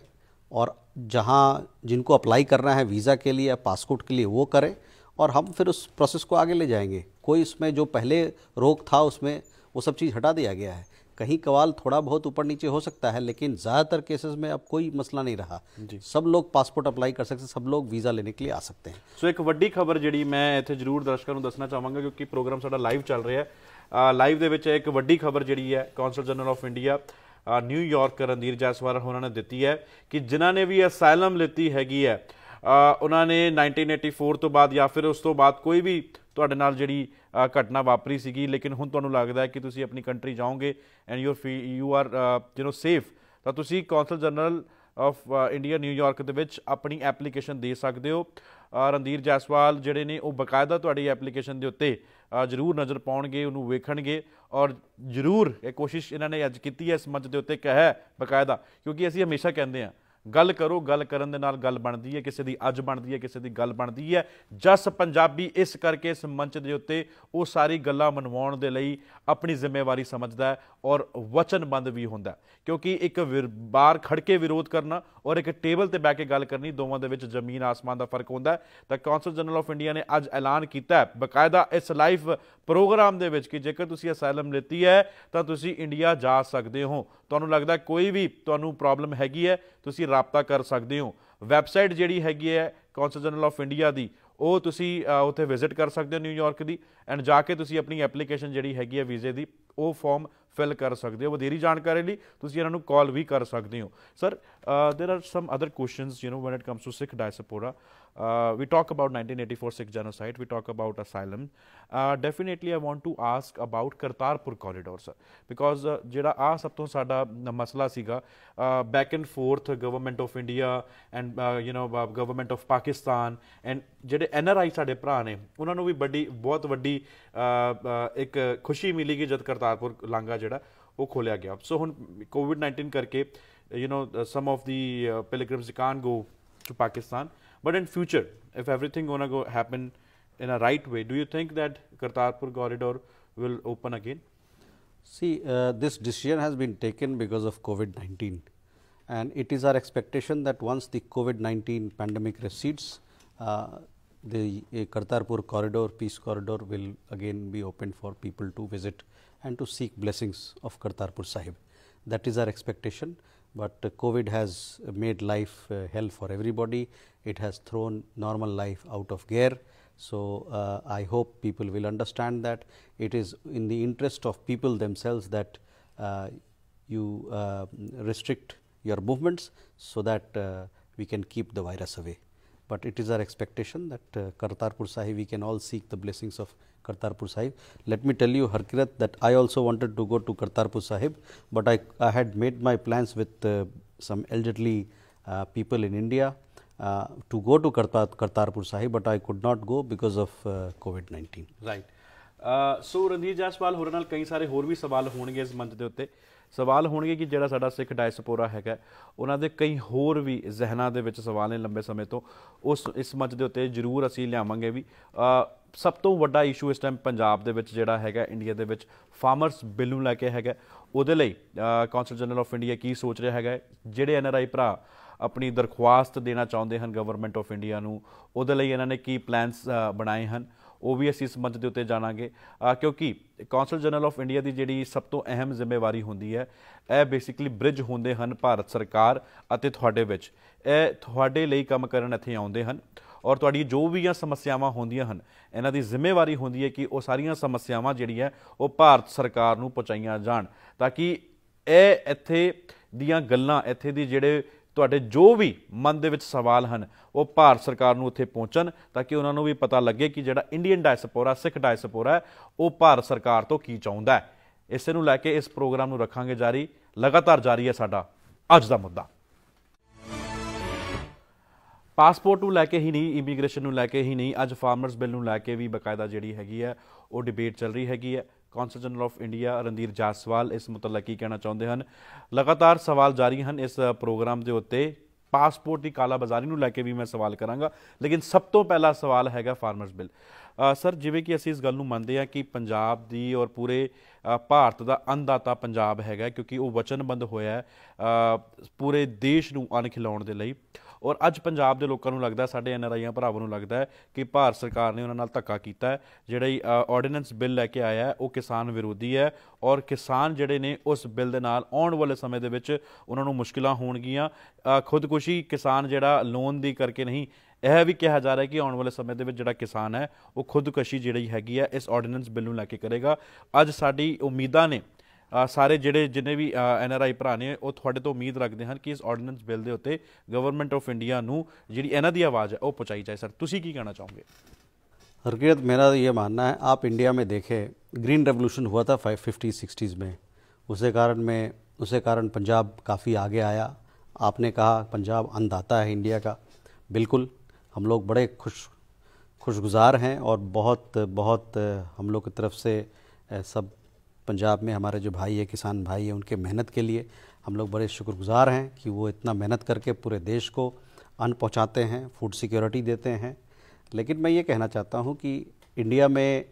और जहाँ जिनको अप्लाई करना है वीज़ा के लिए या पासपोर्ट के लिए वो करें और हम फिर उस प्रोसेस को आगे ले जाएंगे कोई उसमें जो पहले रोक था उसमें वो सब चीज़ हटा दिया गया है कहीं कवाल थोड़ा बहुत ऊपर नीचे हो सकता है लेकिन ज़्यादातर केसेस में अब कोई मसला नहीं रहा सब लोग पासपोर्ट अप्लाई कर सकते सब लोग वीज़ा लेने के लिए आ सकते हैं सो so, एक ਖਬਰ खबर जी मैं इतने जरूर दर्शकों दसना ਚਾਹਾਂਗਾ क्योंकि प्रोग्राम ਸਾਡਾ लाइव चल रहा है ਲਾਈਵ ਦੇ ਵਿੱਚ ਇੱਕ ਵੱਡੀ ਖਬਰ ਜਿਹੜੀ ਹੈ consul general of India New York Randhir Jaiswal ਹੋਣਾ ਨੇ ਦਿੱਤੀ ਹੈ ਕਿ ਜਿਨ੍ਹਾਂ ਨੇ ਵੀ ਅਸਾਈਲਮ ਲਿੱਤੀ ਹੈਗੀ ਹੈ ਉਹਨਾਂ ਨੇ 1984 ਤੋਂ ਬਾਅਦ ਜਾਂ ਫਿਰ ਉਸ ਤੋਂ ਬਾਅਦ ਕੋਈ ਵੀ ਤੁਹਾਡੇ ਨਾਲ ਜਿਹੜੀ ਘਟਨਾ ਵਾਪਰੀ ਸੀਗੀ ਲੇਕਿਨ ਹੁਣ ਤੁਹਾਨੂੰ ਲੱਗਦਾ ਹੈ ਕਿ ਤੁਸੀਂ ਆਪਣੀ ਕੰਟਰੀ ਜਾਓਗੇ and you are you are you نو safe ਤਾਂ ਤੁਸੀਂ consul general of India New York ਦੇ ਵਿੱਚ ਆਪਣੀ ਐਪਲੀਕੇਸ਼ਨ ਦੇ ਸਕਦੇ ਹੋ ਰਣਦੀਰ ਜੈਸਵਾਲ ਜਿਹੜੇ ਨੇ ਉਹ ਬਕਾਇਦਾ ਤੁਹਾਡੀ ਐਪਲੀਕੇਸ਼ਨ ਦੇ ਉੱਤੇ ਜ਼ਰੂਰ ਨਜ਼ਰ ਪਾਉਣਗੇ ਉਹਨੂੰ ਵੇਖਣਗੇ ਔਰ ਜ਼ਰੂਰ ਇਹ ਕੋਸ਼ਿਸ਼ ਇਹਨਾਂ ਨੇ ਅੱਜ ਕੀਤੀ ਹੈ ਇਸ ਮੰਚ ਦੇ ਉੱਤੇ ਕਿਹਾ ਹੈ ਬਕਾਇਦਾ ਕਿਉਂਕਿ ਅਸੀਂ ਹਮੇਸ਼ਾ ਕਹਿੰਦੇ ਆ ਗੱਲ ਕਰੋ ਗੱਲ ਕਰਨ ਦੇ ਨਾਲ ਗੱਲ ਬਣਦੀ ਹੈ ਕਿਸੇ ਦੀ ਅੱਜ ਬਣਦੀ ਹੈ ਕਿਸੇ ਦੀ ਗੱਲ ਬਣਦੀ ਹੈ ਜਸ ਪੰਜਾਬੀ ਇਸ ਕਰਕੇ ਇਸ ਮੰਚ ਦੇ ਉੱਤੇ ਉਹ ਸਾਰੀ ਗੱਲਾਂ ਮਨਵਾਉਣ ਦੇ ਲਈ ਆਪਣੀ ਜ਼ਿੰਮੇਵਾਰੀ ਸਮਝਦਾ ਹੈ ਔਰ ਵਚਨਬੰਦ ਵੀ ਹੁੰਦਾ ਕਿਉਂਕਿ ਇੱਕ ਬਾਰ ਖੜ ਕੇ ਵਿਰੋਧ ਕਰਨਾ ਔਰ ਇੱਕ ਟੇਬਲ ਤੇ ਬੈ ਕੇ ਗੱਲ ਕਰਨੀ ਦੋਵਾਂ ਦੇ ਵਿੱਚ ਜ਼ਮੀਨ ਆਸਮਾਨ ਦਾ ਫਰਕ ਹੁੰਦਾ ਤਾਂ ਕੌਂਸਲ ਜਨਰਲ ਆਫ ਇੰਡੀਆ ਨੇ ਅੱਜ ਐਲਾਨ ਕੀਤਾ ਹੈ ਬਕਾਇਦਾ ਇਸ ਲਾਈਵ ਪ੍ਰੋਗਰਾਮ ਦੇ ਵਿੱਚ ਕਿ ਜੇਕਰ ਤੁਸੀਂ ਅਸਾਈਲਮ ਲੈਤੀ ਹੈ ਤਾਂ ਤੁਸੀਂ ਇੰਡੀਆ ਜਾ ਸਕਦੇ ਹੋ ਤੁਹਾਨੂੰ ਲੱਗਦਾ ਕੋਈ ਵੀ ਤੁਹਾਨੂੰ ਪ੍ਰੋਬਲਮ ਹੈਗੀ ਹੈ ਤੁਸੀਂ ਰਾਬਤਾ ਕਰ ਸਕਦੇ ਹੋ ਵੈਬਸਾਈਟ ਜਿਹੜੀ ਹੈਗੀ ਹੈ ਕਾਉਂਸਲ ਜਨਰਲ ਆਫ ਇੰਡੀਆ ਦੀ ਉਹ ਤੁਸੀਂ ਉੱਥੇ ਵਿਜ਼ਿਟ ਕਰ ਸਕਦੇ ਹੋ ਨਿਊਯਾਰਕ ਦੀ ਐਂਡ ਜਾ ਕੇ ਤੁਸੀਂ ਆਪਣੀ ਐਪਲੀਕੇਸ਼ਨ ਜਿਹੜੀ ਹੈਗੀ ਹੈ ਵੀਜ਼ੇ ਦੀ ਉਹ ਫਾਰਮ ਫਿਲ ਕਰ ਸਕਦੇ ਹੋ ਵਧੇਰੀ ਜਾਣਕਾਰੀ ਲਈ ਤੁਸੀਂ ਇਹਨਾਂ ਨੂੰ ਕਾਲ ਵੀ ਕਰ ਸਕਦੇ ਹੋ sir Uh, there are some other questions, you know, when it comes to Sikh diaspora. Uh, we talk about 1984 Sikh genocide. We talk about asylum. Uh, definitely, I want to ask about Kartarpur corridor, sir. Because uh, aa sab toh sada masla siga, uh, back and forth, government of India and, you know, government of Pakistan and jede NRI sade prane, unano bhi badi, bhoat badi, uh, uh, ek khushi mili jad Kartarpur langa jada, wo kholya gaya. So, hun, COVID-19 karke, you know some of the uh, pilgrims can't go to Pakistan. But in future, if everything gonna go happen in a right way, do you think that Kartarpur corridor will open again? See, uh, this decision has been taken because of COVID-19 and it is our expectation that once the COVID-19 pandemic recedes, uh, the uh, Kartarpur corridor, peace corridor will again be open for people to visit and to seek blessings of Kartarpur Sahib. That is our expectation, but uh, COVID has made life uh, hell for everybody. It has thrown normal life out of gear. So, uh, I hope people will understand that it is in the interest of people themselves that uh, you uh, restrict your movements so that uh, we can keep the virus away but it is our expectation that uh, Kartarpur Sahib, we can all seek the blessings of Kartarpur Sahib. Let me tell you, Harkirat, that I also wanted to go to Kartarpur Sahib, but I, I had made my plans with uh, some elderly uh, people in India uh, to go to Kartar, Kartarpur Sahib, but I could not go because of uh, COVID 19. Right. So Ranjit Jaswal ਹੋਰਾਂ ਨਾਲ ਕਈ ਸਾਰੇ ਹੋਰ ਵੀ ਸਵਾਲ ਸਵਾਲ ਹੋਣਗੇ ਕਿ ਜਿਹੜਾ ਸਾਡਾ ਸਿੱਖ ਡਾਇਸਪੋਰਾ ਹੈਗਾ ਉਹਨਾਂ ਦੇ ਕਈ ਹੋਰ ਵੀ ਜ਼ਹਿਨਾਂ ਦੇ ਵਿੱਚ ਸਵਾਲ ਨੇ ਲੰਬੇ ਸਮੇਂ ਤੋਂ ਉਸ ਇਸ ਮੰਚ ਦੇ ਉੱਤੇ ਜ਼ਰੂਰ ਅਸੀਂ ਲਿਆਵਾਂਗੇ ਵੀ ਸਭ ਤੋਂ ਵੱਡਾ ਇਸ਼ੂ ਇਸ ਟਾਈਮ ਪੰਜਾਬ ਦੇ ਵਿੱਚ ਜਿਹੜਾ ਹੈਗਾ ਇੰਡੀਆ ਦੇ ਵਿੱਚ ਫਾਰਮਰਸ ਬਿੱਲ ਨੂੰ ਲੈ ਕੇ ਹੈਗਾ ਉਹਦੇ ਲਈ ਕਾਉਂਸਲ ਜਨਰਲ ਆਫ ਇੰਡੀਆ ਕੀ ਸੋਚ ਰਿਹਾ ਹੈਗਾ ਜਿਹੜੇ ਐਨਆਰਆਈ ਭਰਾ ਆਪਣੀ ਦਰਖਾਸਤ ਦੇਣਾ ਚਾਹੁੰਦੇ ਹਨ ਗਵਰਨਮੈਂਟ ਆਫ ਇੰਡੀਆ ਨੂੰ ਉਹਦੇ ਲਈ ਇਹਨਾਂ ਨੇ ਕੀ ਪਲਾਨਸ ਬਣਾਏ ਹਨ ਉਹ ਵੀ ਅਸੀਂ ਇਸ ਮੰਚ ਦੇ ਉੱਤੇ ਜਾਣਾਂਗੇ ਕਿਉਂਕਿ ਕਾਉਂਸਲ ਜਨਰਲ ਆਫ ਇੰਡੀਆ ਦੀ ਜਿਹੜੀ ਸਭ ਤੋਂ ਅਹਿਮ ਜ਼ਿੰਮੇਵਾਰੀ ਹੁੰਦੀ ਹੈ ਇਹ ਬੇਸਿਕਲੀ ਬ੍ਰਿਜ ਹੁੰਦੇ ਹਨ ਭਾਰਤ ਸਰਕਾਰ ਅਤੇ ਤੁਹਾਡੇ ਵਿੱਚ ਇਹ ਤੁਹਾਡੇ ਲਈ ਕੰਮ ਕਰਨ ਇੱਥੇ ਆਉਂਦੇ ਹਨ ਔਰ ਤੁਹਾਡੀ ਜੋ ਵੀ ਆ ਸਮੱਸਿਆਵਾਂ ਹੁੰਦੀਆਂ ਹਨ ਇਹਨਾਂ ਦੀ ਜ਼ਿੰਮੇਵਾਰੀ ਹੁੰਦੀ ਹੈ ਕਿ ਉਹ ਸਾਰੀਆਂ ਸਮੱਸਿਆਵਾਂ ਜਿਹੜੀਆਂ ਉਹ ਭਾਰਤ ਸਰਕਾਰ ਨੂੰ ਪਹੁੰਚਾਈਆਂ ਜਾਣ ਤਾਂ ਕਿ ਇਹ ਇੱਥੇ ਦੀਆਂ ਗੱਲਾਂ ਇੱਥੇ ਦੀ ਜਿਹੜੇ ਤੁਹਾਡੇ ਜੋ ਵੀ ਮਨ ਦੇ ਵਿੱਚ ਸਵਾਲ ਹਨ ਉਹ ਭਾਰਤ ਸਰਕਾਰ ਨੂੰ ਉੱਥੇ ਪਹੁੰਚਣ ਤਾਂ ਕਿ ਉਹਨਾਂ ਨੂੰ ਵੀ ਪਤਾ ਲੱਗੇ ਕਿ ਜਿਹੜਾ ਇੰਡੀਅਨ ਡਾਇਸਪੋਰਾ ਸਿੱਖ ਡਾਇਸਪੋਰਾ ਹੈ ਉਹ ਭਾਰਤ ਸਰਕਾਰ ਤੋਂ ਕੀ ਚਾਹੁੰਦਾ ਹੈ ਇਸੇ ਨੂੰ ਲੈ ਕੇ ਇਸ ਪ੍ਰੋਗਰਾਮ ਨੂੰ ਰੱਖਾਂਗੇ ਜਾਰੀ ਲਗਾਤਾਰ ਜਾਰੀ ਹੈ ਸਾਡਾ ਅੱਜ ਦਾ ਮੁੱਦਾ ਪਾਸਪੋਰਟ ਨੂੰ ਲੈ ਕੇ ਹੀ ਨਹੀਂ ਇਮੀਗ੍ਰੇਸ਼ਨ ਨੂੰ ਲੈ ਕੇ ਹੀ ਨਹੀਂ ਅੱਜ ਫਾਰਮਰਸ ਬਿੱਲ ਨੂੰ ਲੈ ਕੇ ਵੀ ਬਕਾਇਦਾ ਜਿਹੜੀ ਹੈਗੀ ਹੈ ਉਹ ਡਿਬੇਟ ਚੱਲ ਰਹੀ ਹੈਗੀ ਹੈ consul general of India Randhir Jaiswal ਇਸ ਮੁਤਲਕ ਕੀ ਕਹਿਣਾ ਚਾਹੁੰਦੇ ਹਨ ਲਗਾਤਾਰ ਸਵਾਲ ਜਾਰੀ ਹਨ ਇਸ ਪ੍ਰੋਗਰਾਮ ਦੇ ਉੱਤੇ ਪਾਸਪੋਰਟ ਦੀ ਕਾਲਾ ਬਾਜ਼ਾਰੀ ਨੂੰ ਲੈ ਕੇ ਵੀ ਮੈਂ ਸਵਾਲ ਕਰਾਂਗਾ ਲੇਕਿਨ ਸਭ ਤੋਂ ਪਹਿਲਾ ਸਵਾਲ ਹੈਗਾ ਫਾਰਮਰਸ ਬਿੱਲ ਸਰ ਜਿਵੇਂ ਕਿ ਅਸੀਂ ਇਸ ਗੱਲ ਨੂੰ ਮੰਨਦੇ ਹਾਂ ਕਿ ਪੰਜਾਬ ਦੀ ਔਰ ਪੂਰੇ ਭਾਰਤ ਦਾ ਅੰਦਾਤਾ ਪੰਜਾਬ ਹੈਗਾ ਕਿਉਂਕਿ ਉਹ ਵਚਨਬੰਦ ਹੋਇਆ ਹੈ ਪੂਰੇ ਦੇਸ਼ ਨੂੰ ਅਣ ਦੇ ਲਈ ਔਰ ਅੱਜ ਪੰਜਾਬ ਦੇ ਲੋਕਾਂ ਨੂੰ ਲੱਗਦਾ ਸਾਡੇ ਐਨ ਆਰ ਆਈਆਂ ਭਰਾਵਾਂ ਨੂੰ ਲੱਗਦਾ ਹੈ ਕਿ ਭਾਰਤ ਸਰਕਾਰ ਨੇ ਉਹਨਾਂ ਨਾਲ ਧੱਕਾ ਕੀਤਾ ਹੈ ਜਿਹੜਾ ਆਰਡੀਨੈਂਸ ਬਿੱਲ ਲੈ ਕੇ ਆਇਆ ਹੈ ਉਹ ਕਿਸਾਨ ਵਿਰੋਧੀ ਹੈ ਔਰ ਕਿਸਾਨ ਜਿਹੜੇ ਨੇ ਉਸ ਬਿੱਲ ਦੇ ਨਾਲ ਆਉਣ ਵਾਲੇ ਸਮੇਂ ਦੇ ਵਿੱਚ ਉਹਨਾਂ ਨੂੰ ਮੁਸ਼ਕਲਾਂ ਹੋਣਗੀਆਂ ਖੁਦਕੁਸ਼ੀ ਕਿਸਾਨ ਜਿਹੜਾ ਲੋਨ ਦੀ ਕਰਕੇ ਨਹੀਂ ਇਹ ਵੀ ਕਿਹਾ ਜਾ ਰਿਹਾ ਹੈ ਕਿ ਆਉਣ ਵਾਲੇ ਸਮੇਂ ਦੇ ਵਿੱਚ ਜਿਹੜਾ ਕਿਸਾਨ ਹੈ ਉਹ ਖੁਦਕੁਸ਼ੀ ਜਿਹੜੀ ਹੈਗੀ ਹੈ ਇਸ ਆਰਡੀਨੈਂਸ ਬਿੱਲ ਨੂੰ ਲੈ ਕੇ ਕਰੇਗਾ ਅੱਜ ਸਾਡੀ ਉਮੀਦਾਂ ਨੇ सारे ਜਿਹੜੇ जिन्हें भी एन आर आई ਭਰਾ ਨੇ वो थोड़े तो उम्मीद रखते हैं कि इस ਆਰਡੀਨੈਂਸ बिल के ਉੱਤੇ गवर्नमेंट ऑफ इंडिया जी इन की आवाज़ है वह पहुँचाई जाए सर तुम की कहना चाहोगे हरकीरत मेरा ये मानना है आप इंडिया में देखें ग्रीन रेवोल्यूशन हुआ था फाइव फिफ्टी सिक्सटीज़ में उसे कारण में उसे कारण पंजाब काफ़ी आगे आया आपने कहा पंजाब अंदाता है इंडिया का बिल्कुल हम लोग बड़े खुश खुशगुजार हैं और बहुत बहुत हम लोग की तरफ से सब पंजाब में हमारे जो भाई है किसान भाई है उनके मेहनत के लिए हम लोग बड़े शुक्रगुजार हैं कि वो इतना मेहनत करके पूरे देश को अन्न पहुँचाते हैं फूड सिक्योरिटी देते हैं लेकिन मैं ये कहना चाहता हूँ कि इंडिया में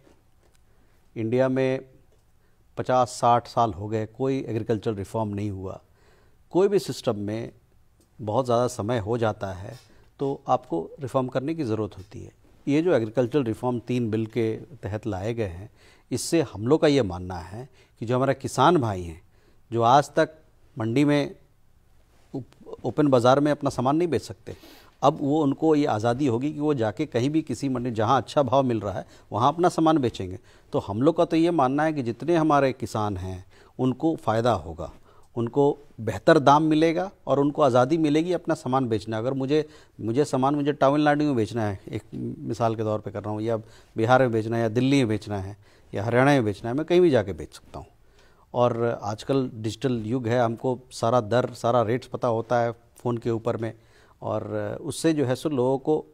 इंडिया में 50-60 साल हो गए कोई एग्रीकल्चर रिफॉर्म नहीं हुआ कोई भी सिस्टम में बहुत ज़्यादा समय हो जाता है तो आपको रिफॉर्म करने की ज़रूरत होती है ये जो एग्रीकल्चर रिफॉर्म तीन बिल के तहत लाए गए हैं इससे हम लोग का ये मानना है कि जो हमारे किसान भाई हैं जो आज तक मंडी में ओपन बाज़ार में अपना सामान नहीं बेच सकते अब वो उनको ये आज़ादी होगी कि वो जाके कहीं भी किसी मंडी जहाँ अच्छा भाव मिल रहा है वहाँ अपना सामान बेचेंगे तो हम लोग का तो ये मानना है कि जितने हमारे किसान हैं उनको फ़ायदा होगा उनको बेहतर दाम मिलेगा और उनको आज़ादी मिलेगी अपना सामान बेचना अगर मुझे मुझे सामान मुझे तमिलनाडु में बेचना है एक मिसाल के तौर पे कर रहा हूँ या बिहार में बेचना है या दिल्ली में बेचना है या हरियाणा में बेचना है मैं कहीं भी जाके बेच सकता हूँ और आजकल डिजिटल युग है हमको सारा दर सारा रेट्स पता होता है फ़ोन के ऊपर में और उससे जो है सो लोगों को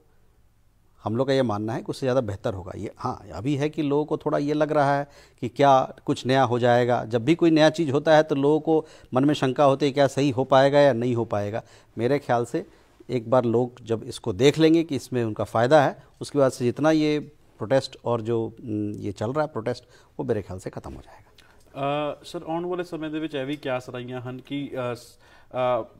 हम लोग का ये मानना है कि उससे ज़्यादा बेहतर होगा ये हाँ अभी है कि लोगों को थोड़ा ये लग रहा है कि क्या कुछ नया हो जाएगा जब भी कोई नया चीज़ होता है तो लोगों को मन में शंका होती है क्या सही हो पाएगा या नहीं हो पाएगा मेरे ख्याल से एक बार लोग जब इसको देख लेंगे कि इसमें उनका फ़ायदा है उसके बाद से जितना ये ਪ੍ਰੋਟੈਸਟ और ਜੋ ਇਹ ਚੱਲ रहा ਪ੍ਰੋਟੈਸਟ ਉਹ ਮੇਰੇ ਖਿਆਲ ਸੇ ਖਤਮ ਹੋ ਜਾਏਗਾ ਸਰ ਆਉਣ ਵਾਲੇ ਸਮੇਂ ਦੇ ਵਿੱਚ ਇਹ ਵੀ ਕਿਆ ਸਰਾਈਆਂ ਹਨ ਕਿ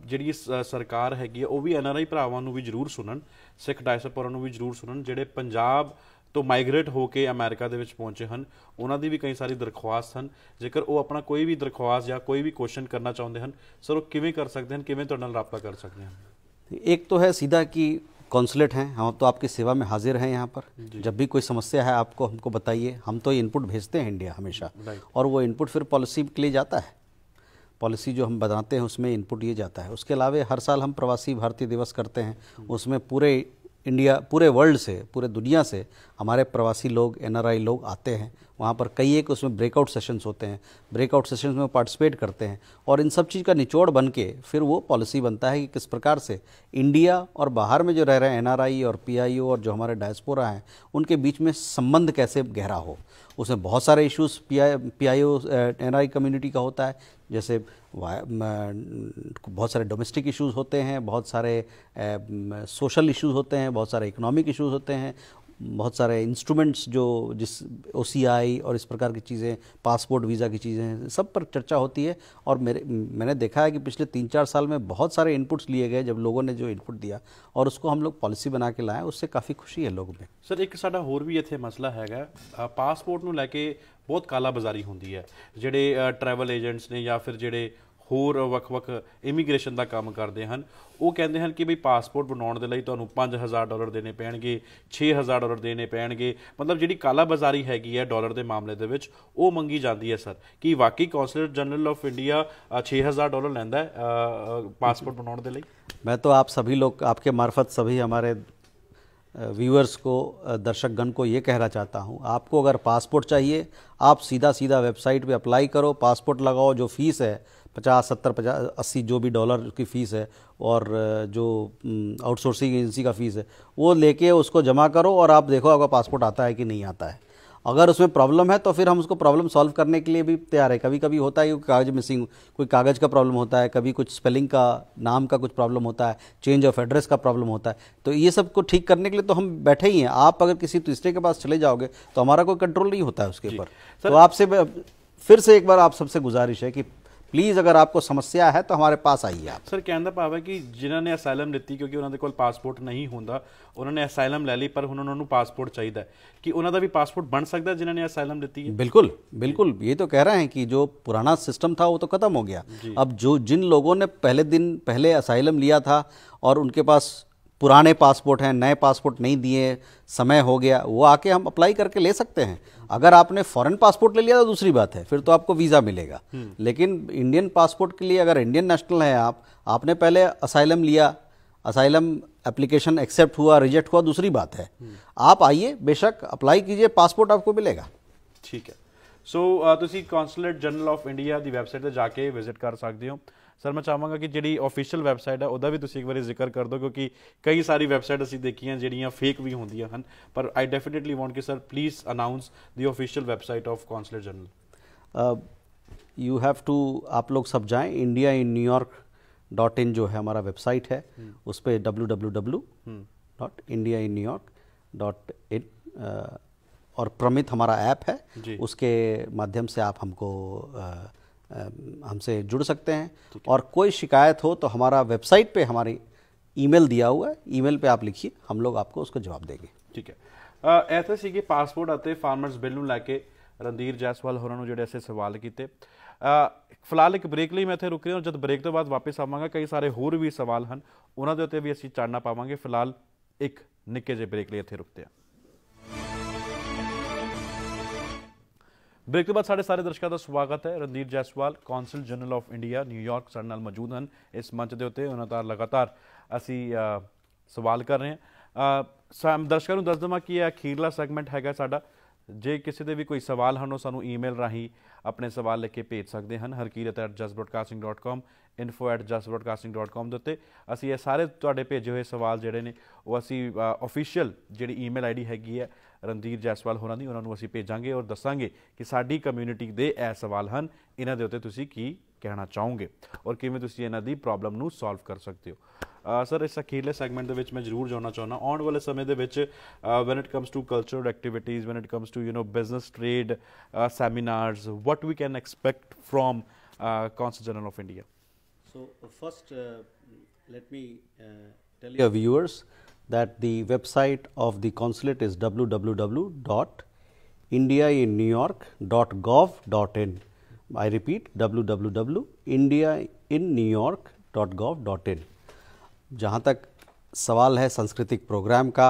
ਜਿਹੜੀ ਸਰਕਾਰ ਹੈਗੀ ਉਹ ਵੀ ਐਨਆਰਆਈ ਭਰਾਵਾਂ ਨੂੰ ਵੀ ਜ਼ਰੂਰ ਸੁਣਨ ਸਿੱਖ ਡਾਇਸਪੋਰਾ ਨੂੰ ਵੀ ਜ਼ਰੂਰ ਸੁਣਨ ਜਿਹੜੇ ਪੰਜਾਬ ਤੋਂ ਮਾਈਗ੍ਰੇਟ ਹੋ ਕੇ ਅਮਰੀਕਾ ਦੇ ਵਿੱਚ ਪਹੁੰਚੇ ਹਨ ਉਹਨਾਂ ਦੀ ਵੀ ਕਈ ਸਾਰੀ ਦਰਖਾਸਤ ਹਨ ਜੇਕਰ ਉਹ ਆਪਣਾ ਕੋਈ ਵੀ ਦਰਖਾਸਤ ਜਾਂ ਕੋਈ ਵੀ ਕੁਐਸਚਨ ਕਰਨਾ ਚਾਹੁੰਦੇ ਹਨ ਸਰ ਉਹ ਕਿਵੇਂ ਕਰ ਸਕਦੇ ਹਨ ਕਿਵੇਂ ਤੁਹਾਡੇ ਨਾਲ ਰਾਪਾ ਕਰ ਸਕਦੇ ਹਨ ਇੱਕ ਤੋਂ ਹੈ ਸਿੱਧਾ ਕਿ कौंसलेट हैं हम तो आपकी सेवा में हाजिर हैं यहाँ पर जब भी कोई समस्या है आपको हमको बताइए हम तो इनपुट भेजते हैं इंडिया हमेशा और वो इनपुट फिर पॉलिसी के लिए जाता है पॉलिसी जो हम बनाते हैं उसमें इनपुट ये जाता है उसके अलावा हर साल हम प्रवासी भारतीय दिवस करते हैं उसमें पूरे इंडिया पूरे वर्ल्ड से पूरे दुनिया से हमारे प्रवासी लोग एनआरआई लोग आते हैं वहाँ पर कई एक उसमें ब्रेकआउट सेशंस होते हैं ब्रेकआउट सेशंस में पार्टिसिपेट करते हैं और इन सब चीज़ का निचोड़ बन के फिर वो पॉलिसी बनता है कि किस प्रकार से इंडिया और बाहर में जो रह रहे हैं एन और पी और जो हमारे डायस्पोरा हैं उनके बीच में संबंध कैसे गहरा हो उसमें बहुत सारे issues P I P I O N I community का होता है जैसे बहुत सारे डोमेस्टिक इश्यूज होते हैं बहुत सारे सोशल इश्यूज होते हैं बहुत सारे इकोनॉमिक इश्यूज होते हैं बहुत सारे इंस्ट्रूमेंट्स जो जिस ओ और इस प्रकार की चीज़ें पासपोर्ट वीज़ा की चीज़ें सब पर चर्चा होती है और मेरे मैंने देखा है कि पिछले तीन चार साल में बहुत सारे इनपुट्स लिए गए जब लोगों ने जो इनपुट दिया और उसको हम लोग पॉलिसी बना के लाए उससे काफ़ी खुशी है लोगों में सर एक साढ़ा होर भी इतने मसला हैगा पासपोर्ट ਨੂੰ लैके बहुत काला बाजारी होंगी है जेडे ट्रैवल एजेंट्स ने या फिर जेडे ਹੋਰ ਵੱਖ-ਵੱਖ ਇਮੀਗ੍ਰੇਸ਼ਨ ਦਾ ਕੰਮ ਕਰਦੇ ਹਨ ਉਹ ਕਹਿੰਦੇ ਹਨ ਕਿ ਵੀ ਪਾਸਪੋਰਟ ਬਣਾਉਣ ਦੇ ਲਈ ਤੁਹਾਨੂੰ 5000 ਡਾਲਰ ਦੇਣੇ ਪੈਣਗੇ 6000 ਡਾਲਰ ਦੇਣੇ ਪੈਣਗੇ ਮਤਲਬ ਜਿਹੜੀ ਕਾਲਾ ਬਾਜ਼ਾਰੀ ਹੈਗੀ ਹੈ ਡਾਲਰ ਦੇ ਮਾਮਲੇ ਦੇ ਵਿੱਚ ਉਹ ਮੰਗੀ ਜਾਂਦੀ ਹੈ ਸਰ ਕਿ ਵਾਕਈ consular general of India 6000 dollar ਲੈਂਦਾ ਹੈ ਪਾਸਪੋर्ट बनाने के लिए मैं तो आप सभी लोग आपके मार्फत सभी हमारे व्यूअर्स को दर्शकगण को ये कहना चाहता हूँ आपको अगर पासपोर्ट चाहिए आप सीधा सीधा वेबसाइट पे अप्लाई करो पासपोर्ट लगाओ जो फीस है पचास सत्तर पचास अस्सी जो भी डॉलर की फ़ीस है और जो आउटसोर्सिंग एजेंसी का फ़ीस है वो लेके उसको जमा करो और आप देखो आपका पासपोर्ट आता है कि नहीं आता है अगर उसमें प्रॉब्लम है तो फिर हम उसको प्रॉब्लम सॉल्व करने के लिए भी तैयार है कभी कभी होता है कि कागज़ मिसिंग कोई कागज़ का प्रॉब्लम होता है कभी कुछ स्पेलिंग का नाम का कुछ प्रॉब्लम होता है चेंज ऑफ एड्रेस का प्रॉब्लम होता है तो ये सब को ठीक करने के लिए तो हम बैठे ही हैं आप अगर किसी तीसरे के पास चले जाओगे तो हमारा कोई कंट्रोल नहीं होता है उसके ऊपर तो आपसे फिर से एक बार आप सबसे गुजारिश है कि ਪਲੀਜ਼ ਅਗਰ ਆਪਕੋ ਸਮੱਸਿਆ ਹੈ ਤਾਂ ਹਮਾਰੇ ਪਾਸ ਆਈਏ ਆਪ ਸਰ ਕਹਿੰਦਾ ਭਾਵ ਹੈ ਕਿ ਜਿਨ੍ਹਾਂ ਨੇ ਅਸਾਈਲਮ ਲਿੱਤੀ ਕਿਉਂਕਿ ਉਹਨਾਂ ਦੇ ਕੋਲ ਪਾਸਪੋਰਟ ਨਹੀਂ ਹੁੰਦਾ ਉਹਨਾਂ ਨੇ ਅਸਾਈਲਮ ਲੈ ਲਈ ਪਰ ਹੁਣ ਉਹਨਾਂ ਨੂੰ ਪਾਸਪੋਰਟ ਚਾਹੀਦਾ ਕਿ ਉਹਨਾਂ ਦਾ ਵੀ ਪਾਸਪੋਰਟ ਬਣ ਸਕਦਾ ਜਿਨ੍ਹਾਂ ਨੇ ਅਸਾਈਲਮ ਲਿੱਤੀ ਹੈ ਬਿਲकुल बिल्कुल ये तो कह रहे हैं कि जो पुराना सिस्टम था वो तो खत्म हो गया अब जो जिन लोगों ने पहले दिन पहले असाइलम लिया था और उनके पास पुराने पासपोर्ट हैं नए पासपोर्ट नहीं दिए समय हो गया वो आके हम अप्लाई करके ले सकते हैं अगर आपने फॉरेन पासपोर्ट ले लिया तो दूसरी बात है फिर तो आपको वीज़ा मिलेगा हम्म। लेकिन इंडियन पासपोर्ट के लिए अगर इंडियन नेशनल हैं आप आपने पहले असाइलम लिया असाइलम एप्लीकेशन एक्सेप्ट हुआ रिजेक्ट हुआ दूसरी बात है हम्म। आप आइए बेशक अप्लाई कीजिए पासपोर्ट आपको मिलेगा है so so, uh, consulate general general of India की वैबसाइट पर जाके विजिट कर सकते हो सर मैं चाहवागा कि जी ऑफिशियल वैबसाइट है वह भी तुम एक बार जिक्र कर दो क्योंकि कई सारी वैबसाइट असं देखी हैं जीडिया फेक भी होंगे हैं पर आई डेफिनेटली वॉन्ट कि sir please announce the official website of consular general you have to आप लोग सब जाएँ India in New York dot in जो है हमारा वेबसाइट है हम्म। उस पर W W W dot India in New York dot in और प्रमित हमारा ऐप है उसके माध्यम से आप हमको uh, हमसे जुड़ सकते हैं और कोई शिकायत हो तो हमारा वेबसाइट पे हमारी ईमेल दिया हुआ है ईमेल पे आप लिखिए हम लोग आपको उसका जवाब देंगे ਠੀਕ ਹੈ ਐਸਐਸਸੀ ਦੇ ਪਾਸਪੋਰਟ ਅਤੇ ਫਾਰਮਰਸ ਬਿੱਲ ਨੂੰ ਲੈ ਕੇ ਰਣਦੀਰ ਜੈਸਵਾਲ ਹੋਰਾਂ ਨੂੰ ਜਿਹੜੇ ਐਸੇ ਸਵਾਲ ਕੀਤੇ ਫਿਲਹਾਲ ਇੱਕ ਬ੍ਰੇਕ ਲਈ ਮੈਂ ਇੱਥੇ ਰੁਕ ਰਿਹਾ ਹਾਂ ਜਦ ਬ੍ਰੇਕ ਤੋਂ ਬਾਅਦ ਵਾਪਸ ਆਵਾਂਗਾ ਕਈ ਸਾਰੇ ਹੋਰ ਵੀ ਸਵਾਲ ਹਨ ਉਹਨਾਂ ਦੇ ਉੱਤੇ ਵੀ ਅਸੀਂ ਚਾਨਣਾ ਪਾਵਾਂਗੇ ਫਿਲਹਾਲ ਇੱਕ ਨਿੱਕੇ ਜਿਹੇ ਬ੍ਰੇਕ ਲਈ ਇੱਥੇ ਰੁਕਦੇ ਹਾਂ ਬ੍ਰੇਕ ਤੋਂ ਬਾਅਦ ਸਾਡੇ ਸਾਰੇ ਦਰਸ਼ਕਾਂ ਦਾ ਸਵਾਗਤ ਹੈ Randeep Jaiswal consul general of India New York ਸਾਡੇ ਨਾਲ ਮੌਜੂਦ ਹਨ ਇਸ ਮੰਚ ਦੇ ਉੱਤੇ ਉਹਨਾਂ ਦਾ ਲਗਾਤਾਰ ਅਸੀਂ ਸਵਾਲ ਕਰ ਰਹੇ ਹਾਂ ਸਾਮ ਦਰਸ਼ਕਾਂ ਨੂੰ ਦੱਸ ਦਵਾਂ ਕਿ ਇਹ ਅਖੀਰਲਾ ਸੈਗਮੈਂਟ ਹੈਗਾ ਸਾਡਾ ਜੇ ਕਿਸੇ ਦੇ ਵੀ ਕੋਈ ਸਵਾਲ ਹਨ ਉਹ ਸਾਨੂੰ ਈਮੇਲ ਰਾਹੀਂ ਆਪਣੇ ਸਵਾਲ ਲਿਖ ਕੇ ਭੇਜ ਸਕਦੇ ਹਨ harkirat@justbroadcasting.com info@justbroadcasting.com ਦੇ ਉੱਤੇ ਅਸੀਂ ਇਹ ਸਾਰੇ ਤੁਹਾਡੇ ਭੇਜੇ ਹੋਏ ਸਵਾਲ ਜਿਹੜੇ ਨੇ ਉਹ ਅਸੀਂ ਅਫੀਸ਼ੀਅਲ ਜਿਹੜੀ ਈਮੇਲ ਆਈਡੀ ਹੈਗੀ ਹੈ ਰਣਜੀਤ ਜੈਸਵਾਲ ਹੋਰਾਂ ਦੀ ਉਹਨਾਂ ਨੂੰ ਅਸੀਂ ਭੇਜਾਂਗੇ ਔਰ ਦੱਸਾਂਗੇ ਕਿ ਸਾਡੀ ਕਮਿਊਨਿਟੀ ਦੇ ਇਹ ਸਵਾਲ ਹਨ ਇਹਨਾਂ ਦੇ ਉੱਤੇ ਤੁਸੀਂ ਕੀ ਕਹਿਣਾ ਚਾਹੋਗੇ ਔਰ ਕਿਵੇਂ ਤੁਸੀਂ ਇਹਨਾਂ ਦੀ ਪ੍ਰੋਬਲਮ ਨੂੰ ਸੋਲਵ ਕਰ ਸਕਦੇ ਹੋ ਸਰ ਇਸ ਅਖੀਰਲੇ ਸੈਗਮੈਂਟ ਦੇ ਵਿੱਚ ਮੈਂ ਜ਼ਰੂਰ ਜਾਣਾ ਚਾਹੁੰਦਾ ਆਉਣ ਵਾਲੇ ਸਮੇਂ ਦੇ ਵਿੱਚ when it comes to cultural activities when it comes to you نو business trade seminars what we can expect from consul general of India so first let me me you uh, tell your viewers that the website of the consulate is www.indiainnewyork.gov.in. I repeat www.indiainnewyork.gov.in. जहाँ तक सवाल है सांस्कृतिक programme का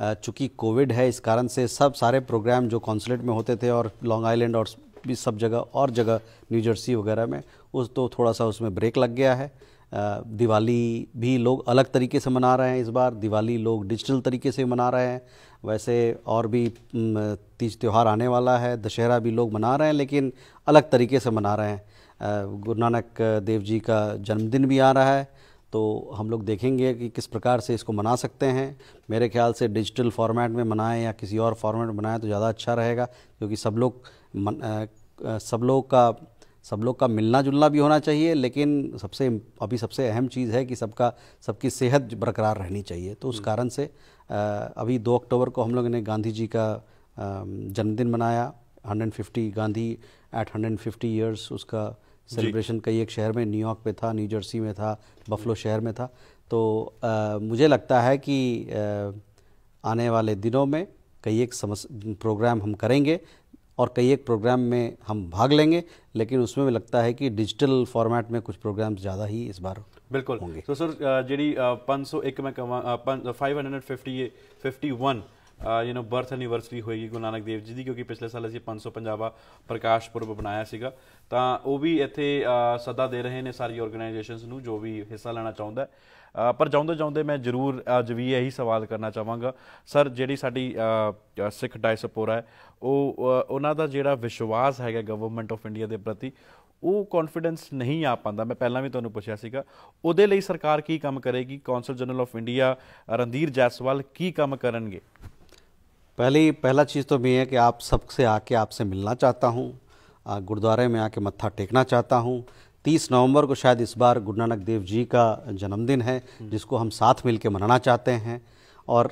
चूँकि Covid है इस कारण से सब सारे प्रोग्राम जो कॉन्सुलेट में होते थे और लॉन्ग आइलैंड और भी सब जगह और जगह न्यू जर्सी वगैरह में उस तो थोड़ा सा उसमें ब्रेक लग गया है दिवाली भी लोग अलग तरीके से मना रहे हैं इस बार दिवाली लोग डिजिटल तरीके से मना रहे हैं वैसे और भी तीज त्यौहार आने वाला है दशहरा भी लोग मना रहे हैं लेकिन अलग तरीके से मना रहे हैं गुरु नानक देव जी का जन्मदिन भी आ रहा है तो हम लोग देखेंगे कि किस प्रकार से इसको मना सकते हैं मेरे ख्याल से डिजिटल फॉर्मेट में मनाएं या किसी और फॉर्मेट में मनाएं तो ज़्यादा अच्छा रहेगा क्योंकि सब लोग सब लोग का सब लोग का मिलना जुलना भी होना चाहिए लेकिन सबसे अभी सबसे अहम चीज़ है कि सबका सबकी सेहत बरकरार रहनी चाहिए तो उस हम्म। कारण से अभी दो अक्टूबर को हम लोगों ने गांधी जी का जन्मदिन मनाया 150 गांधी एट 150 इयर्स उसका सेलिब्रेशन कई एक शहर में न्यूयॉर्क में था न्यू जर्सी में था बफलो हम्म। शहर में था तो आ, मुझे लगता है कि आ, आने वाले दिनों में कई एक समस प्रोग्राम हम करेंगे और कई एक प्रोग्राम में हम भाग लेंगे लेकिन उसमें भी लगता है कि डिजिटल फॉर्मेट में कुछ प्रोग्राम ज़्यादा ही इस बार बिल्कुल होंगे तो सर जी पांच सौ एक मैं कह five hundred fifty fifty one you know birth anniversary होएगी गुरु नानक देव जी की क्योंकि पिछले साल अभी पांच सौ पंजाबा प्रकाश पुरब बनाया सगा तो वो भी इतने सदा दे रहे हैं सारी ऑर्गेनाइजेशन जो भी हिस्सा लेना चाहता है ਪਰ ਜਾਉਂਦੇ ਜਾਉਂਦੇ ਮੈਂ ਜ਼ਰੂਰ ਅੱਜ ਵੀ ਇਹੀ ਸਵਾਲ ਕਰਨਾ ਚਾਹਾਂਗਾ ਸਰ ਜਿਹੜੀ ਸਾਡੀ ਸਿੱਖ ਡਾਇਸਪੋਰਾ ਹੈ ਉਹ ਉਹਨਾਂ ਦਾ ਜਿਹੜਾ ਵਿਸ਼ਵਾਸ ਹੈਗਾ ਗਵਰਨਮੈਂਟ ਆਫ ਇੰਡੀਆ ਦੇ ਪ੍ਰਤੀ ਉਹ ਕੌਨਫੀਡੈਂਸ ਨਹੀਂ ਆ ਪਾਉਂਦਾ ਮੈਂ ਪਹਿਲਾਂ ਵੀ ਤੁਹਾਨੂੰ ਪੁੱਛਿਆ ਸੀਗਾ ਉਹਦੇ ਲਈ ਸਰਕਾਰ ਕੀ ਕੰਮ ਕਰੇਗੀ consul general of India Randhir Jaiswal ਕੀ ਕੰਮ ਕਰਨਗੇ ਪਹਿਲੀ ਪਹਿਲਾ पहली पहला चीज़ तो ये है कि ਆ ਕੇ ਆਪਸੇ ਮਿਲਣਾ ਚਾਹਤਾ ਹੂੰ ਗੁਰਦੁਆਰੇ गुरुद्वारे ਆ ਕੇ ਮੱਥਾ ਟੇਕਣਾ ਚਾਹਤਾ ਹੂੰ तीस नवंबर को शायद इस बार गुरु नानक देव जी का जन्मदिन है जिसको हम साथ मिल के मनाना चाहते हैं और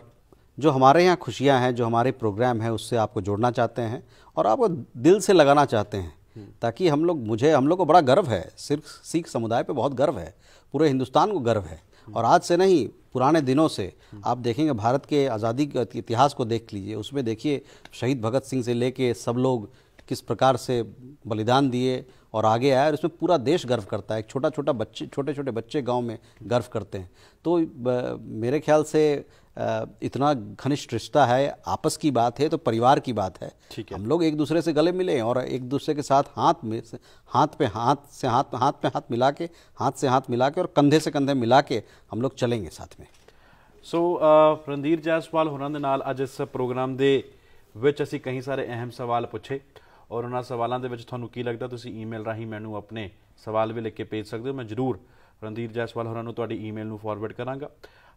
जो हमारे यहाँ खुशियाँ हैं जो हमारे प्रोग्राम हैं उससे आपको जोड़ना चाहते हैं और आपको दिल से लगाना चाहते हैं ताकि हम लोग मुझे हम लोग को बड़ा गर्व है सिर्फ सिख समुदाय पे बहुत गर्व है पूरे हिंदुस्तान को गर्व है और आज से नहीं पुराने दिनों से आप देखेंगे भारत के आज़ादी के इतिहास को देख लीजिए उसमें देखिए शहीद भगत सिंह से लेके सब लोग किस प्रकार से बलिदान दिए और आगे आया और इसमें पूरा देश गर्व करता है एक छोटा छोटा बच्चे छोटे छोटे बच्चे गांव में गर्व करते हैं तो मेरे ख्याल से इतना घनिष्ठ रिश्ता है आपस की बात है तो परिवार की बात है ठीक है हम लोग एक दूसरे से गले मिले और एक दूसरे के साथ हाथ में हाथ पे हाथ से हाथ हाथ पे हाथ मिला के हाथ से हाथ मिला के और कंधे से कंधे मिला के हम लोग चलेंगे साथ में सो रणधीर ਜੈਸਵਾਲ ਹੋਰਾਂ ਦੇ ਨਾਲ ਅੱਜ ਇਸ ਪ੍ਰੋਗਰਾਮ ਦੇ कई सारे अहम सवाल पूछे और उन्होंने सवालों के थोड़ू की लगता तो ईमेल राही मैं अपने सवाल भी लिख के भेज सकते हो मैं जरूर रणधीर जायसवाल होर ईमेल में फॉरवर्ड कराँगा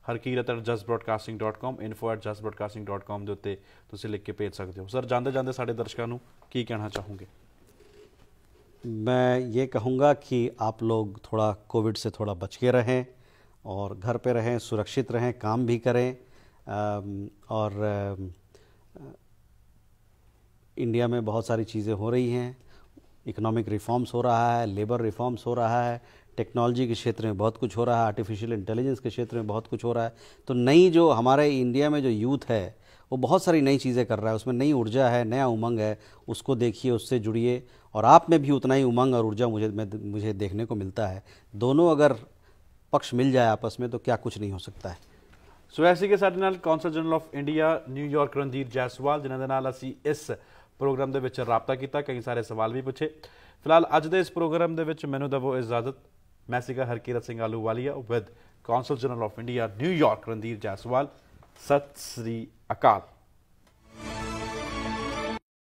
Harkirat at Jas broadcasting dot com info at Jas broadcasting dot com के उ लिख के भेज सकते हो सर जाते जाते साढ़े दर्शकों की कहना चाहूँगे मैं ये कहूँगा कि आप लोग थोड़ा कोविड से थोड़ा बच के रहें और घर पर रहें सुरक्षित रहें काम भी करें और इंडिया में बहुत सारी चीज़ें हो रही हैं इकोनॉमिक रिफॉर्म्स हो रहा है लेबर रिफॉर्म्स हो रहा है टेक्नोलॉजी के क्षेत्र में बहुत कुछ हो रहा है आर्टिफिशियल इंटेलिजेंस के क्षेत्र में बहुत कुछ हो रहा है तो नई जो हमारे इंडिया में जो यूथ है वो बहुत सारी नई चीज़ें कर रहा है उसमें नई ऊर्जा है नया उमंग है उसको देखिए उससे जुड़िए और आप में भी उतना ही उमंग और ऊर्जा मुझे मुझे देखने को मिलता है दोनों अगर पक्ष मिल जाए आपस में तो क्या कुछ नहीं हो सकता है सो ऐसी के साथ consul general of India New York Randhir Jaiswal Jaiswal ਜਿਨ੍ਹਾਂ ਪ੍ਰੋਗਰਾਮ ਦੇ ਵਿੱਚ ਰਾਬਤਾ ਕੀਤਾ ਕਈ ਸਾਰੇ ਸਵਾਲ ਵੀ ਪੁੱਛੇ ਫਿਲਹਾਲ ਅੱਜ ਦੇ ਇਸ ਪ੍ਰੋਗਰਾਮ ਦੇ ਵਿੱਚ ਮੈਨੂੰ ਦਵੋ ਇਜਾਜ਼ਤ ਮੈਂ ਸੀਗਾ Harkirat Singh Ahluwalia with consul general of India New York Randeep Jaiswal ਸਤਿ ਸ੍ਰੀ ਅਕਾਲ